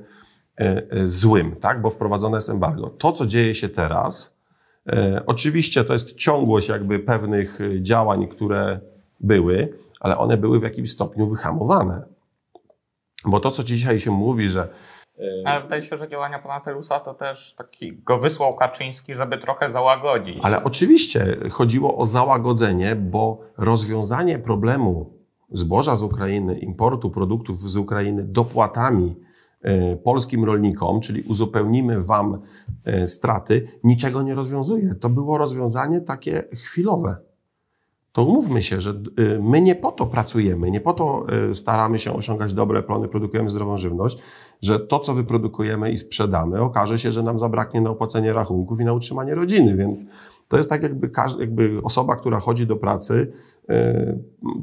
[SPEAKER 1] e, złym, tak? bo wprowadzone jest embargo. To, co dzieje się teraz, E, oczywiście to jest ciągłość jakby pewnych y, działań, które były, ale one były w jakimś stopniu wyhamowane. Bo to, co dzisiaj się mówi, że e,
[SPEAKER 3] ale wydaje się, że działania pana Telusa to też taki go wysłał Kaczyński, żeby trochę załagodzić. Ale
[SPEAKER 1] oczywiście chodziło o załagodzenie, bo rozwiązanie problemu zboża z Ukrainy, importu produktów z Ukrainy dopłatami Y, polskim rolnikom, czyli uzupełnimy wam y, straty, niczego nie rozwiązuje. To było rozwiązanie takie chwilowe. To umówmy się, że y, my nie po to pracujemy, nie po to staramy się osiągać dobre plony, produkujemy zdrową żywność, że to, co wyprodukujemy i sprzedamy, okaże się, że nam zabraknie na opłacenie rachunków i na utrzymanie rodziny, więc to jest tak jakby, każdy, jakby osoba, która chodzi do pracy, e,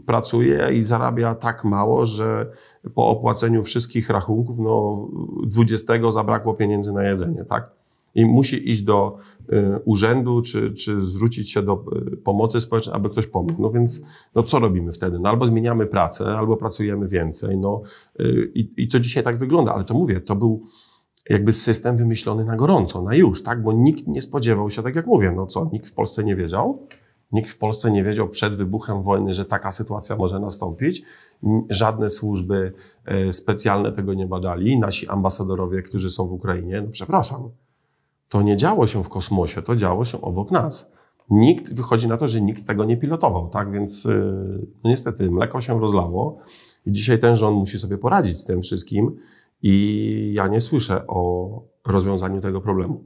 [SPEAKER 1] pracuje i zarabia tak mało, że po opłaceniu wszystkich rachunków, no 20 zabrakło pieniędzy na jedzenie, tak? I musi iść do e, urzędu, czy, czy zwrócić się do e, pomocy społecznej, aby ktoś pomógł. No więc, no co robimy wtedy? No albo zmieniamy pracę, albo pracujemy więcej, no i to dzisiaj tak wygląda, ale to mówię, to był jakby system wymyślony na gorąco, na już, tak? Bo nikt nie spodziewał się, tak jak mówię, no co, nikt w Polsce nie wiedział, nikt w Polsce nie wiedział przed wybuchem wojny, że taka sytuacja może nastąpić. Żadne służby e, specjalne tego nie badali. Nasi ambasadorowie, którzy są w Ukrainie, no przepraszam, to nie działo się w kosmosie, to działo się obok nas. Nikt, wychodzi na to, że nikt tego nie pilotował, tak? Więc e, no niestety mleko się rozlało i dzisiaj ten rząd musi sobie poradzić z tym wszystkim. I ja nie słyszę o rozwiązaniu tego problemu.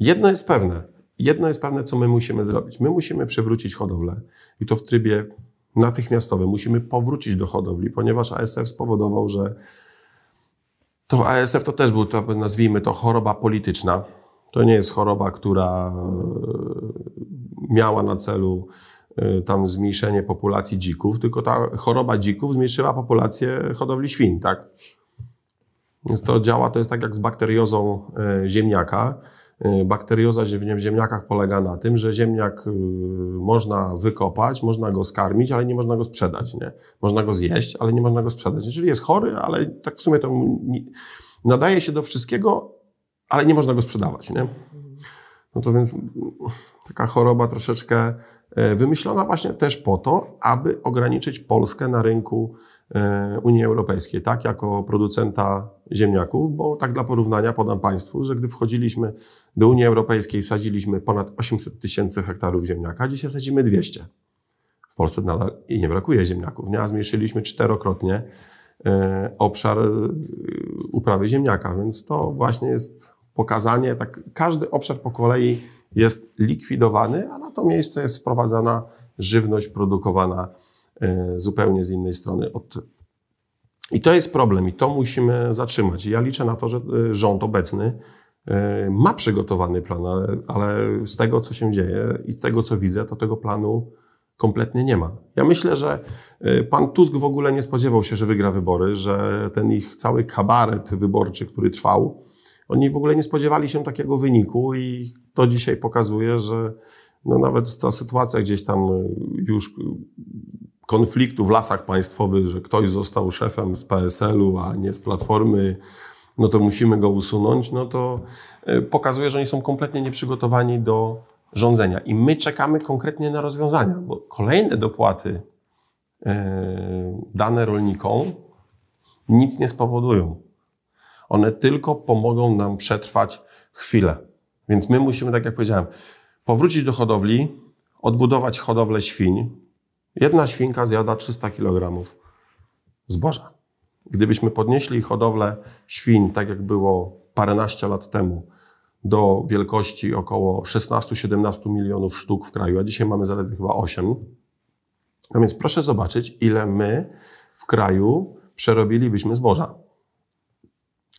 [SPEAKER 1] Jedno jest pewne. Jedno jest pewne, co my musimy zrobić. My musimy przywrócić hodowlę i to w trybie natychmiastowym. Musimy powrócić do hodowli, ponieważ ASF spowodował, że to ASF to też był, to, nazwijmy to, choroba polityczna. To nie jest choroba, która e, miała na celu e, tam zmniejszenie populacji dzików, tylko ta choroba dzików zmniejszyła populację hodowli świn, tak? To działa, to jest tak jak z bakteriozą e, ziemniaka. E, bakterioza w ziemniakach polega na tym, że ziemniak e, można wykopać, można go skarmić, ale nie można go sprzedać. Nie? Można go zjeść, ale nie można go sprzedać. Czyli jest chory, ale tak w sumie to nadaje się do wszystkiego, ale nie można go sprzedawać. Nie? No to więc taka choroba troszeczkę wymyślona właśnie też po to, aby ograniczyć Polskę na rynku E, Unii Europejskiej, tak, jako producenta ziemniaków, bo tak dla porównania podam Państwu, że gdy wchodziliśmy do Unii Europejskiej, sadziliśmy ponad 800 tysięcy hektarów ziemniaka, dzisiaj sadzimy 200. W Polsce nadal i nie brakuje ziemniaków, nie? a zmniejszyliśmy czterokrotnie e, obszar e, uprawy ziemniaka, więc to właśnie jest pokazanie, tak każdy obszar po kolei jest likwidowany, a na to miejsce jest wprowadzana żywność produkowana E, zupełnie z innej strony. Od... I to jest problem i to musimy zatrzymać. Ja liczę na to, że e, rząd obecny e, ma przygotowany plan, ale, z tego, co się dzieje i tego, co widzę, to tego planu kompletnie nie ma. Ja myślę, że pan Tusk w ogóle nie spodziewał się, że wygra wybory, że ten ich cały kabaret wyborczy, który trwał, oni w ogóle nie spodziewali się takiego wyniku i to dzisiaj pokazuje, że no nawet ta sytuacja gdzieś tam już konfliktu w lasach państwowych, że ktoś został szefem z PSL-u, a nie z Platformy, no to musimy go usunąć, no to y, pokazuje, że oni są kompletnie nieprzygotowani do rządzenia. I my czekamy konkretnie na rozwiązania, bo kolejne dopłaty y, dane rolnikom nic nie spowodują. One tylko pomogą nam przetrwać chwilę. Więc my musimy, tak jak powiedziałem, powrócić do hodowli, odbudować hodowlę świń, Jedna świnka zjada 300 kg zboża. Gdybyśmy podnieśli hodowlę świn, tak jak było paręnaście lat temu, do wielkości około 16-17 milionów sztuk w kraju, a dzisiaj mamy zaledwie chyba 8. No więc proszę zobaczyć, ile my w kraju przerobilibyśmy zboża,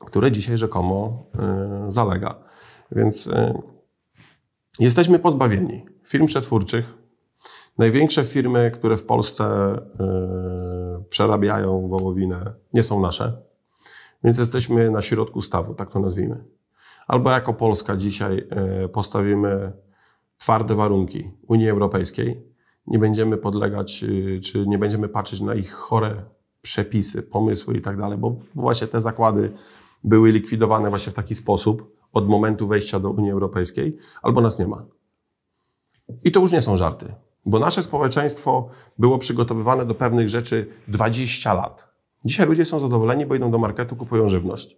[SPEAKER 1] które dzisiaj rzekomo e, zalega. Więc e, jesteśmy pozbawieni firm przetwórczych, Największe firmy, które w Polsce yy, przerabiają wołowinę, nie są nasze, więc jesteśmy na środku stawu, tak to nazwijmy. Albo jako Polska dzisiaj yy, postawimy twarde warunki Unii Europejskiej, nie będziemy podlegać, yy, czy nie będziemy patrzeć na ich chore przepisy, pomysły i tak dalej, bo właśnie te zakłady były likwidowane właśnie w taki sposób od momentu wejścia do Unii Europejskiej, albo nas nie ma. I to już nie są żarty. Bo nasze społeczeństwo było przygotowywane do pewnych rzeczy 20 lat. Dzisiaj ludzie są zadowoleni, bo idą do marketu, kupują żywność.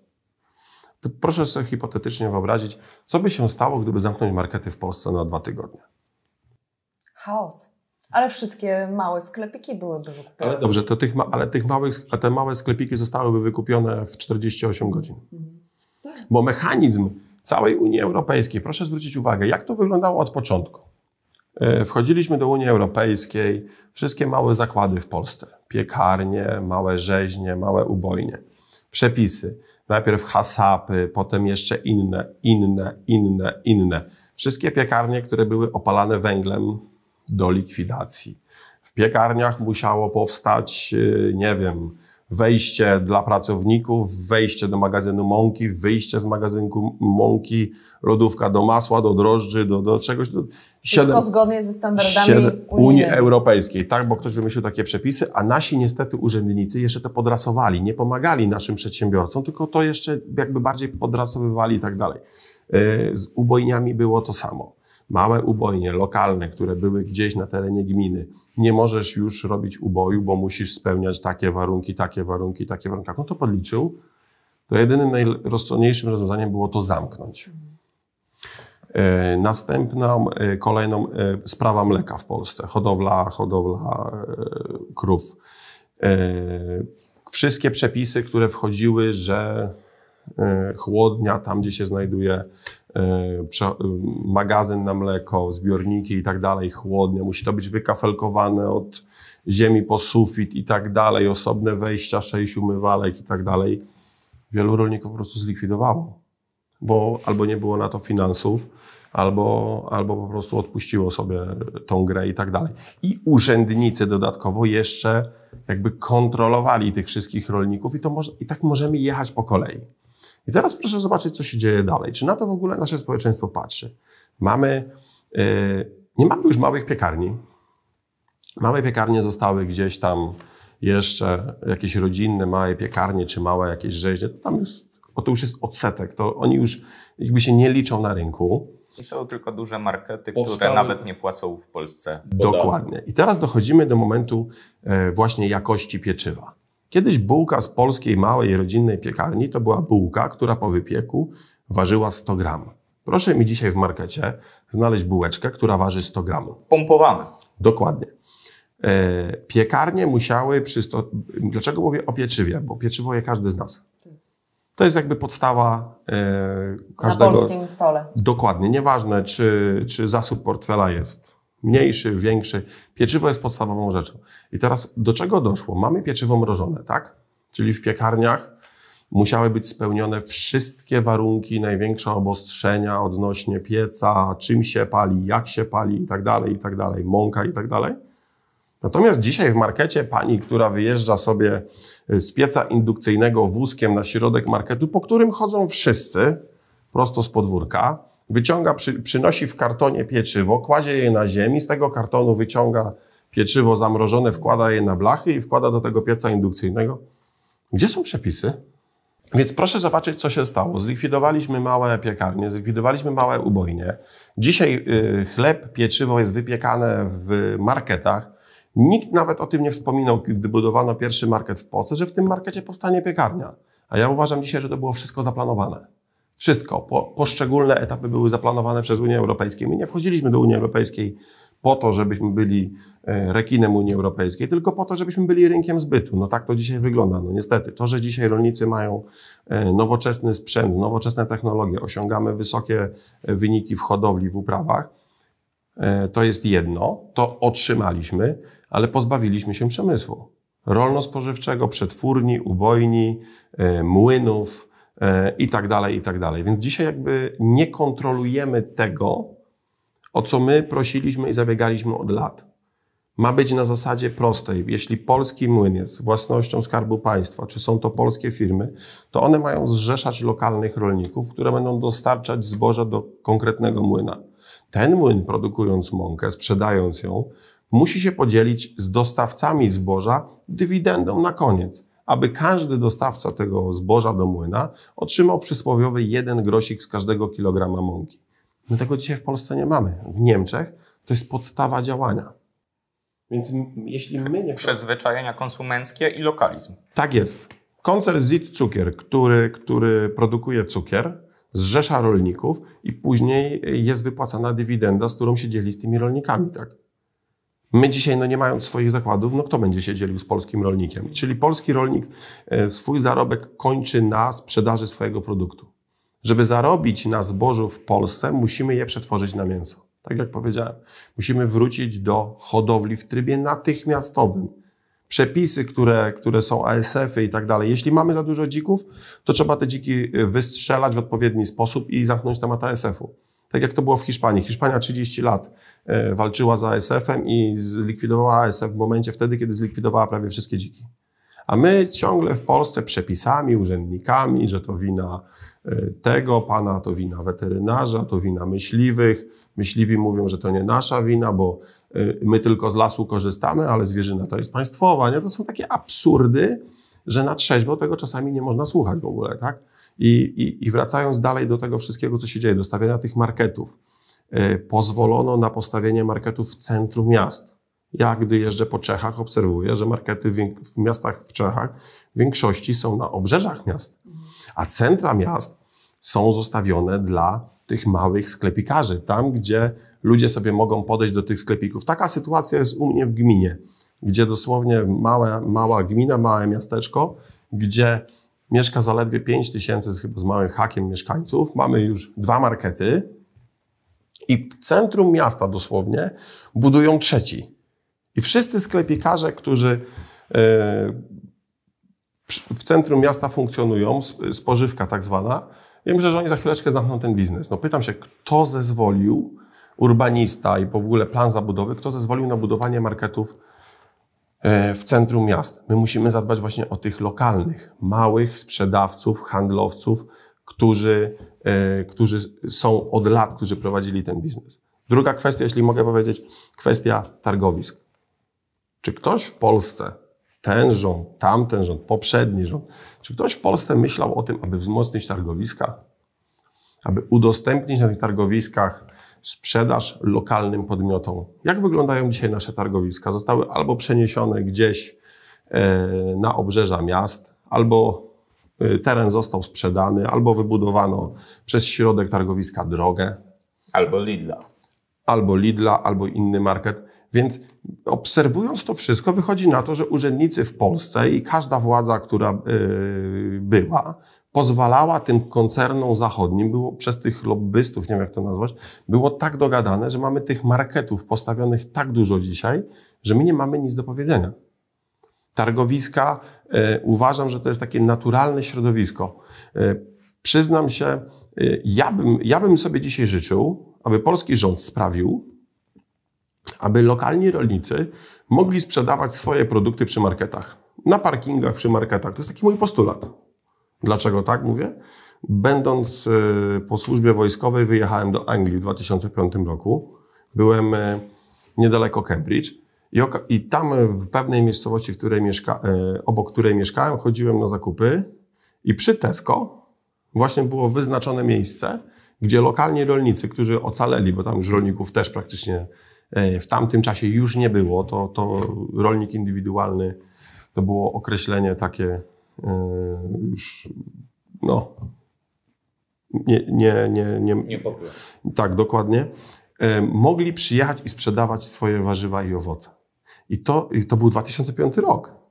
[SPEAKER 1] To proszę sobie hipotetycznie wyobrazić, co by się stało, gdyby zamknąć markety w Polsce na dwa tygodnie.
[SPEAKER 2] Chaos. Ale wszystkie małe sklepiki byłyby wykupione.
[SPEAKER 1] Ale dobrze, to tych, ma, ale tych małych, a te małe sklepiki zostałyby wykupione w 48 godzin. Mhm. Tak. Bo mechanizm całej Unii Europejskiej, proszę zwrócić uwagę, jak to wyglądało od początku. E, wchodziliśmy do Unii Europejskiej, wszystkie małe zakłady w Polsce, piekarnie, małe rzeźnie, małe ubojnie, przepisy. Najpierw hasapy, potem jeszcze inne, inne, inne, inne. Wszystkie piekarnie, które były opalane węglem do likwidacji. W piekarniach musiało powstać, e, nie wiem, wejście dla pracowników, wejście do magazynu mąki, wyjście z magazynku mąki, lodówka do masła, do drożdży, do, do czegoś. Do Wszystko
[SPEAKER 2] zgodnie ze standardami Unii
[SPEAKER 1] Europejskiej, tak? Bo ktoś wymyślił takie przepisy, a nasi niestety urzędnicy jeszcze to podrasowali, nie pomagali naszym przedsiębiorcom, tylko to jeszcze jakby bardziej podrasowywali i tak dalej. Y, z ubojniami było to samo małe ubojnie lokalne, które były gdzieś na terenie gminy, nie możesz już robić uboju, bo musisz spełniać takie warunki, takie warunki, takie warunki. Jak on to podliczył, to jedynym najrozsądniejszym rozwiązaniem było to zamknąć. E, następną, e, kolejną e, sprawa mleka w Polsce, hodowla, hodowla krów. Wszystkie przepisy, które wchodziły, że chłodnia tam, gdzie się znajduje Y, y, magazyn na mleko, zbiorniki i tak dalej, chłodnia. Musi to być wykafelkowane od ziemi po sufit i tak dalej, osobne wejścia, sześć umywalek i tak dalej. Wielu rolników po prostu zlikwidowało, bo albo nie było na to finansów, albo, albo po prostu odpuściło sobie tą grę i tak dalej. I urzędnicy dodatkowo jeszcze jakby kontrolowali tych wszystkich rolników i, to może, i tak możemy jechać po kolei. I teraz proszę zobaczyć, co się dzieje dalej. Czy na to w ogóle nasze społeczeństwo patrzy? Mamy, yy, nie mamy już małych piekarni. Małe piekarnie zostały gdzieś tam jeszcze, jakieś rodzinne małe piekarnie, czy małe jakieś rzeźnie. To tam jest, to już jest odsetek. To oni już jakby się nie liczą na rynku.
[SPEAKER 3] I są tylko duże markety, Powstały... które nawet nie płacą w Polsce. Dokładnie.
[SPEAKER 1] I teraz dochodzimy do momentu e, właśnie jakości pieczywa. Kiedyś bułka z polskiej małej rodzinnej piekarni to była bułka, która po wypieku ważyła 100 gram. Proszę mi dzisiaj w markecie znaleźć bułeczkę, która waży 100 gramów.
[SPEAKER 3] Pompowana.
[SPEAKER 1] Dokładnie. E, piekarnie musiały przysto... Dlaczego mówię o pieczywie? Bo pieczywo je każdy z nas. To jest jakby podstawa e, każdego... Na polskim stole. Dokładnie. Nieważne, czy, czy zasób portfela jest mniejszy, większy. Pieczywo jest podstawową rzeczą. I teraz do czego doszło? Mamy pieczywo mrożone, tak? Czyli w piekarniach musiały być spełnione wszystkie warunki, największe obostrzenia odnośnie pieca, czym się pali, jak się pali i tak dalej, i tak dalej, mąka i tak dalej. Natomiast dzisiaj w markecie pani, która wyjeżdża sobie y, z pieca indukcyjnego wózkiem na środek marketu, po którym chodzą wszyscy prosto z podwórka, wyciąga, przy, przynosi w kartonie pieczywo, kładzie je na ziemi, z tego kartonu wyciąga pieczywo zamrożone, wkłada je na blachy i wkłada do tego pieca indukcyjnego. Gdzie są przepisy? Więc proszę zobaczyć, co się stało. Zlikwidowaliśmy małe piekarnie, zlikwidowaliśmy małe ubojnie. Dzisiaj y, chleb, pieczywo jest wypiekane w marketach. Nikt nawet o tym nie wspominał, gdy budowano pierwszy market w Polsce, że w tym markecie powstanie piekarnia. A ja uważam dzisiaj, że to było wszystko zaplanowane. Wszystko, po, poszczególne etapy były zaplanowane przez Unię Europejską. My nie wchodziliśmy do Unii Europejskiej po to, żebyśmy byli e, rekinem Unii Europejskiej, tylko po to, żebyśmy byli rynkiem zbytu. No tak to dzisiaj wygląda. No niestety, to, że dzisiaj rolnicy mają e, nowoczesny sprzęt, nowoczesne technologie, osiągamy wysokie e, wyniki w hodowli, w uprawach, to jest jedno, to otrzymaliśmy, ale pozbawiliśmy się przemysłu rolno-spożywczego, przetwórni, ubojni, młynów, E, i tak dalej, i tak dalej. Więc dzisiaj jakby nie kontrolujemy tego, o co my prosiliśmy i zabiegaliśmy od lat. Ma być na zasadzie prostej. Jeśli polski młyn jest własnością Skarbu Państwa, czy są to polskie firmy, to one mają zrzeszać lokalnych rolników, które będą dostarczać zboża do konkretnego młyna. Ten młyn, produkując mąkę, sprzedając ją, musi się podzielić z dostawcami zboża dywidendą na koniec aby każdy dostawca tego zboża do młyna otrzymał przysłowiowy jeden grosik z każdego kilograma mąki. My tego dzisiaj w Polsce nie mamy. W Niemczech to jest podstawa działania. Więc
[SPEAKER 3] jeśli my nie... Przezwyczajenia konsumenckie i lokalizm.
[SPEAKER 1] Tak jest. Koncern ZIT Cukier, który, który produkuje cukier, zrzesza rolników i później jest wypłacana dywidenda, z którą się dzieli z tymi rolnikami. Tak? My dzisiaj, no nie mając swoich zakładów, no kto będzie się dzielił z polskim rolnikiem? Czyli polski rolnik e, swój zarobek kończy na sprzedaży swojego produktu. Żeby zarobić na zbożu w Polsce, musimy je przetworzyć na mięso. Tak jak powiedziałem, musimy wrócić do hodowli w trybie natychmiastowym. Przepisy, które, które są ASF-y i tak dalej. Jeśli mamy za dużo dzików, to trzeba te dziki e, wystrzelać w odpowiedni sposób i zamknąć temat ASF-u tak jak to było w Hiszpanii. Hiszpania 30 lat e, walczyła za ASF-em i zlikwidowała ASF w momencie wtedy, kiedy zlikwidowała prawie wszystkie dziki. A my ciągle w Polsce przepisami, urzędnikami, że to wina e, tego pana, to wina weterynarza, to wina myśliwych. Myśliwi mówią, że to nie nasza wina, bo e, my tylko z lasu korzystamy, ale zwierzyna to jest państwowa. Nie? To są takie absurdy, że na trzeźwo tego czasami nie można słuchać w ogóle, tak? I, i, i wracając dalej do tego wszystkiego, co się dzieje, do stawiania tych marketów, e, pozwolono na postawienie marketów w centrum miast. Ja, gdy jeżdżę po Czechach, obserwuję, że markety w, w miastach w Czechach w większości są na obrzeżach miast, a centra miast są zostawione dla tych małych sklepikarzy, tam gdzie ludzie sobie mogą podejść do tych sklepików. Taka sytuacja jest u mnie w gminie, gdzie dosłownie małe, mała gmina, małe miasteczko, gdzie Mieszka zaledwie 5 tysięcy chyba z małym hakiem mieszkańców. Mamy już dwa markety i w centrum miasta dosłownie budują trzeci. I wszyscy sklepikarze, którzy e, w centrum miasta funkcjonują, spożywka tak zwana, ja myślę, że oni za chwileczkę zamkną ten biznes. No pytam się, kto zezwolił, urbanista i w ogóle plan zabudowy, kto zezwolił na budowanie marketów E, w centrum miast. My musimy zadbać właśnie o tych lokalnych, małych sprzedawców, handlowców, którzy, e, którzy są od lat, którzy prowadzili ten biznes. Druga kwestia, jeśli mogę powiedzieć, kwestia targowisk. Czy ktoś w Polsce, ten rząd, tamten rząd, poprzedni rząd, czy ktoś w Polsce myślał o tym, aby wzmocnić targowiska? Aby udostępnić na tych targowiskach sprzedaż lokalnym podmiotom. Jak wyglądają dzisiaj nasze targowiska? Zostały albo przeniesione gdzieś e, na obrzeża miast, albo e, teren został sprzedany, albo wybudowano przez środek targowiska drogę. Albo Lidla. Albo Lidla, albo inny market. Więc obserwując to wszystko, wychodzi na to, że urzędnicy w Polsce i każda władza, która e, była, pozwalała tym koncernom zachodnim, było przez tych lobbystów, nie wiem jak to nazwać, było tak dogadane, że mamy tych marketów postawionych tak dużo dzisiaj, że my nie mamy nic do powiedzenia. Targowiska e, uważam, że to jest takie naturalne środowisko. E, przyznam się, e, ja, bym, ja bym sobie dzisiaj życzył, aby polski rząd sprawił, aby lokalni rolnicy mogli sprzedawać swoje produkty przy marketach. Na parkingach, przy marketach. To jest taki mój postulat. Dlaczego tak mówię? Będąc y, po służbie wojskowej wyjechałem do Anglii w 2005 roku. Byłem y, niedaleko Cambridge i, tam w pewnej miejscowości, w której mieszka, y, obok której mieszkałem, chodziłem na zakupy i przy Tesco właśnie było wyznaczone miejsce, gdzie lokalni rolnicy, którzy ocaleli, bo tam już rolników też praktycznie w tamtym czasie już nie było, to, to rolnik indywidualny to było określenie takie Yy, już no. Nie, nie, nie, nie, nie Tak, dokładnie. Yy, mogli przyjechać i sprzedawać swoje warzywa i owoce. I to, i to był 2005 rok.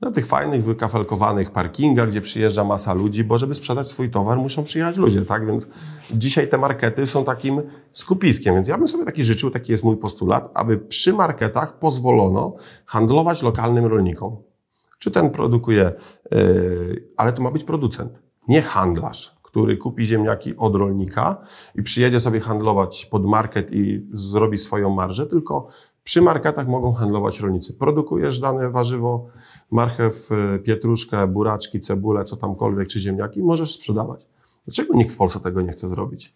[SPEAKER 1] Na tych fajnych, wykafelkowanych parkingach, gdzie przyjeżdża masa ludzi, bo żeby sprzedać swój towar, muszą przyjechać ludzie, tak? Więc dzisiaj te markety są takim skupiskiem. Więc ja bym sobie taki życzył, taki jest mój postulat, aby przy marketach pozwolono handlować lokalnym rolnikom czy ten produkuje, y, ale to ma być producent, nie handlarz, który kupi ziemniaki od rolnika i przyjedzie sobie handlować pod market i zrobi swoją marżę, tylko przy marketach mogą handlować rolnicy. Produkujesz dane warzywo, marchew, y, pietruszkę, buraczki, cebulę, co tamkolwiek, czy ziemniaki, możesz sprzedawać. Dlaczego nikt w Polsce tego nie chce zrobić?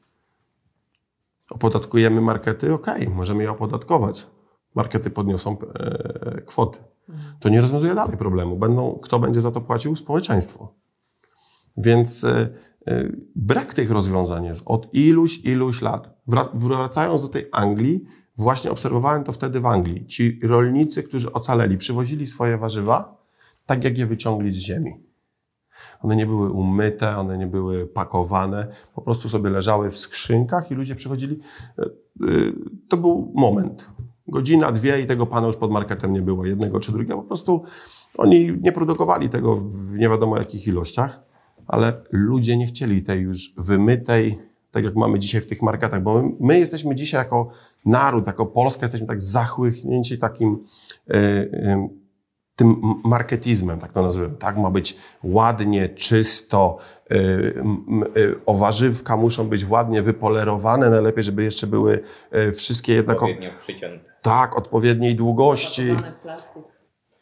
[SPEAKER 1] Opodatkujemy markety, ok, możemy je opodatkować. Markety podniosą e, kwoty to nie rozwiązuje dalej problemu. Będą, kto będzie za to płacił? Społeczeństwo. Więc e, e, brak tych rozwiązań jest od iluś, iluś lat. Wracając do tej Anglii, właśnie obserwowałem to wtedy w Anglii. Ci rolnicy, którzy ocaleli, przywozili swoje warzywa, tak jak je wyciągli z ziemi. One nie były umyte, one nie były pakowane, po prostu sobie leżały w skrzynkach i ludzie przychodzili. E, to był moment godzina, dwie i tego pana już pod marketem nie było, jednego czy drugiego. Po prostu oni nie produkowali tego w nie wiadomo jakich ilościach, ale ludzie nie chcieli tej już wymytej, tak jak mamy dzisiaj w tych marketach, bo my, my jesteśmy dzisiaj jako naród, jako Polska, jesteśmy tak zachłychnięci takim y, y, tym marketizmem, tak to nazywam. Tak ma być ładnie, czysto, owarzywka e, o warzywka muszą być ładnie wypolerowane, najlepiej, żeby jeszcze były wszystkie jednak... Odpowiednio przycięte. Tak, odpowiedniej długości.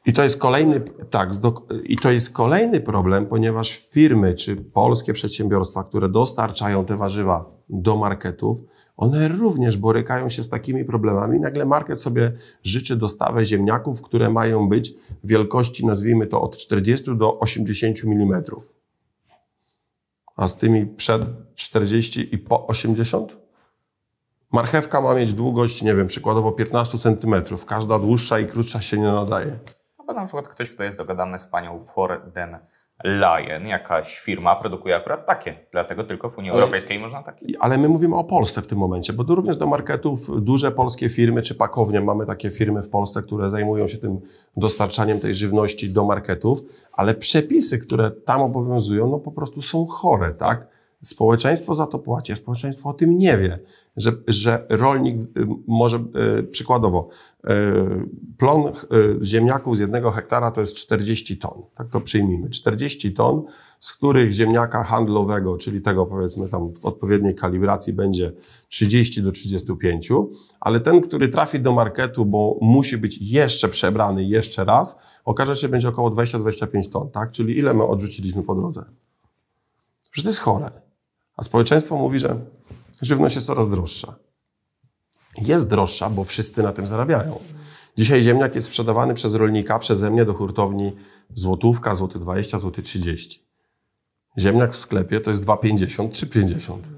[SPEAKER 1] I to jest kolejny, tak, i to jest kolejny problem, ponieważ firmy czy polskie przedsiębiorstwa, które dostarczają te warzywa do marketów, one również borykają się z takimi problemami. Nagle market sobie życzy dostawę ziemniaków, które mają być wielkości, nazwijmy to, od 40 do 80 mm. A z tymi przed 40 i po 80? Marchewka ma mieć długość, nie wiem, przykładowo 15 cm. Każda dłuższa i krótsza się nie nadaje.
[SPEAKER 3] Albo na przykład ktoś, kto jest dogadany z panią Forden Den Lion, jakaś firma produkuje akurat takie, dlatego tylko w Unii ale, Europejskiej można takie.
[SPEAKER 1] Ale my mówimy o Polsce w tym momencie, bo również do marketów duże polskie firmy czy pakownie, mamy takie firmy w Polsce, które zajmują się tym dostarczaniem tej żywności do marketów, ale przepisy, które tam obowiązują, no po prostu są chore, tak? Społeczeństwo za to płaci, a społeczeństwo o tym nie wie, że, że rolnik y, może y, przykładowo y, plon ziemniaków z jednego hektara to jest 40 ton, tak to przyjmijmy, 40 ton, z których ziemniaka handlowego, czyli tego powiedzmy tam w odpowiedniej kalibracji będzie 30 do 35, ale ten, który trafi do marketu, bo musi być jeszcze przebrany jeszcze raz, okaże się będzie około 20-25 ton, tak? Czyli ile my odrzuciliśmy po drodze? Przecież to jest chore. A społeczeństwo mówi, że żywność jest coraz droższa. Jest droższa, bo wszyscy na tym zarabiają. Dzisiaj ziemniak jest sprzedawany przez rolnika, przeze mnie do hurtowni złotówka, złoty 20, złoty 30. Ziemniak w sklepie to jest 2,50 czy 50.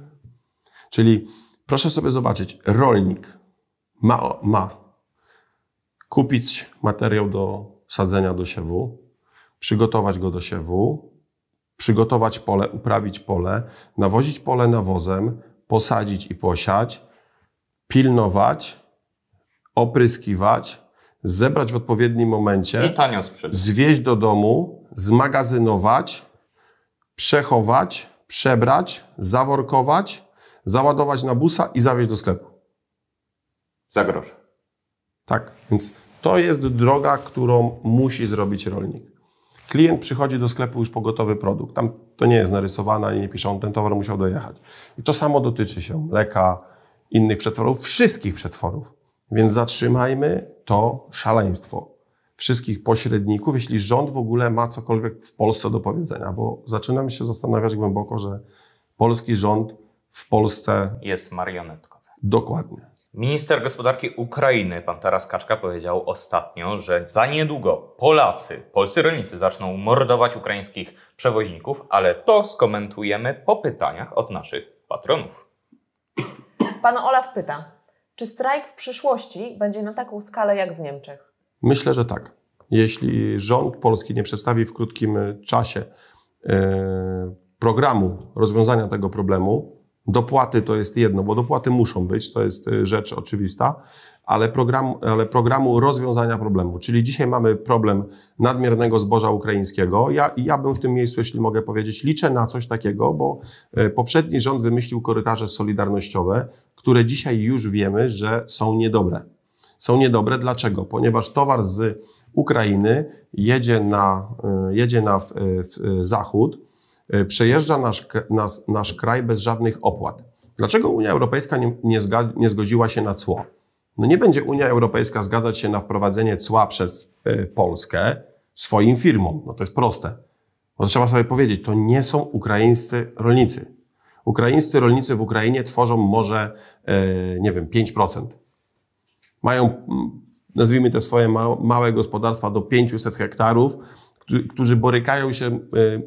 [SPEAKER 1] Czyli proszę sobie zobaczyć, rolnik ma, ma kupić materiał do sadzenia do siewu, przygotować go do siewu, przygotować pole, uprawić pole, nawozić pole nawozem, posadzić i posiać, pilnować, opryskiwać, zebrać w odpowiednim momencie, I tanio zwieźć do domu, zmagazynować, przechować, przebrać, zaworkować, załadować na busa i zawieźć do sklepu. Za grosz. Tak, więc to jest droga, którą musi zrobić rolnik. Klient przychodzi do sklepu już po gotowy produkt. Tam to nie jest narysowane, ani nie piszą, ten towar musiał dojechać. I to samo dotyczy się mleka, innych przetworów, wszystkich przetworów. Więc zatrzymajmy to szaleństwo wszystkich pośredników, jeśli rząd w ogóle ma cokolwiek w Polsce do powiedzenia, bo zaczynam się zastanawiać głęboko, że polski rząd w Polsce
[SPEAKER 3] jest marionetkowy.
[SPEAKER 1] Dokładnie.
[SPEAKER 3] Minister gospodarki Ukrainy, pan Taras Kaczka, powiedział ostatnio, że za niedługo Polacy, polscy rolnicy zaczną mordować ukraińskich przewoźników, ale to skomentujemy po pytaniach od naszych patronów.
[SPEAKER 2] Pan Olaf pyta, czy strajk w przyszłości będzie na taką skalę jak w Niemczech?
[SPEAKER 1] Myślę, że tak. Jeśli rząd polski nie przedstawi w krótkim czasie e, programu rozwiązania tego problemu, Dopłaty to jest jedno, bo dopłaty muszą być, to jest y, rzecz oczywista, ale, program, ale programu rozwiązania problemu. Czyli dzisiaj mamy problem nadmiernego zboża ukraińskiego. Ja, ja bym w tym miejscu, jeśli mogę powiedzieć, liczę na coś takiego, bo y, poprzedni rząd wymyślił korytarze solidarnościowe, które dzisiaj już wiemy, że są niedobre. Są niedobre dlaczego? Ponieważ towar z Ukrainy jedzie na, y, jedzie na w, w zachód E, przejeżdża nasz, nas, nasz kraj bez żadnych opłat. Dlaczego Unia Europejska nie, nie, zga, nie zgodziła się na cło? No nie będzie Unia Europejska zgadzać się na wprowadzenie cła przez y, Polskę swoim firmom. No to jest proste. Bo trzeba sobie powiedzieć, to nie są ukraińscy rolnicy. Ukraińscy rolnicy w Ukrainie tworzą może, y, e, nie wiem, 5%. Mają, mm, nazwijmy te swoje ma, małe gospodarstwa do 500 hektarów, którzy borykają się e,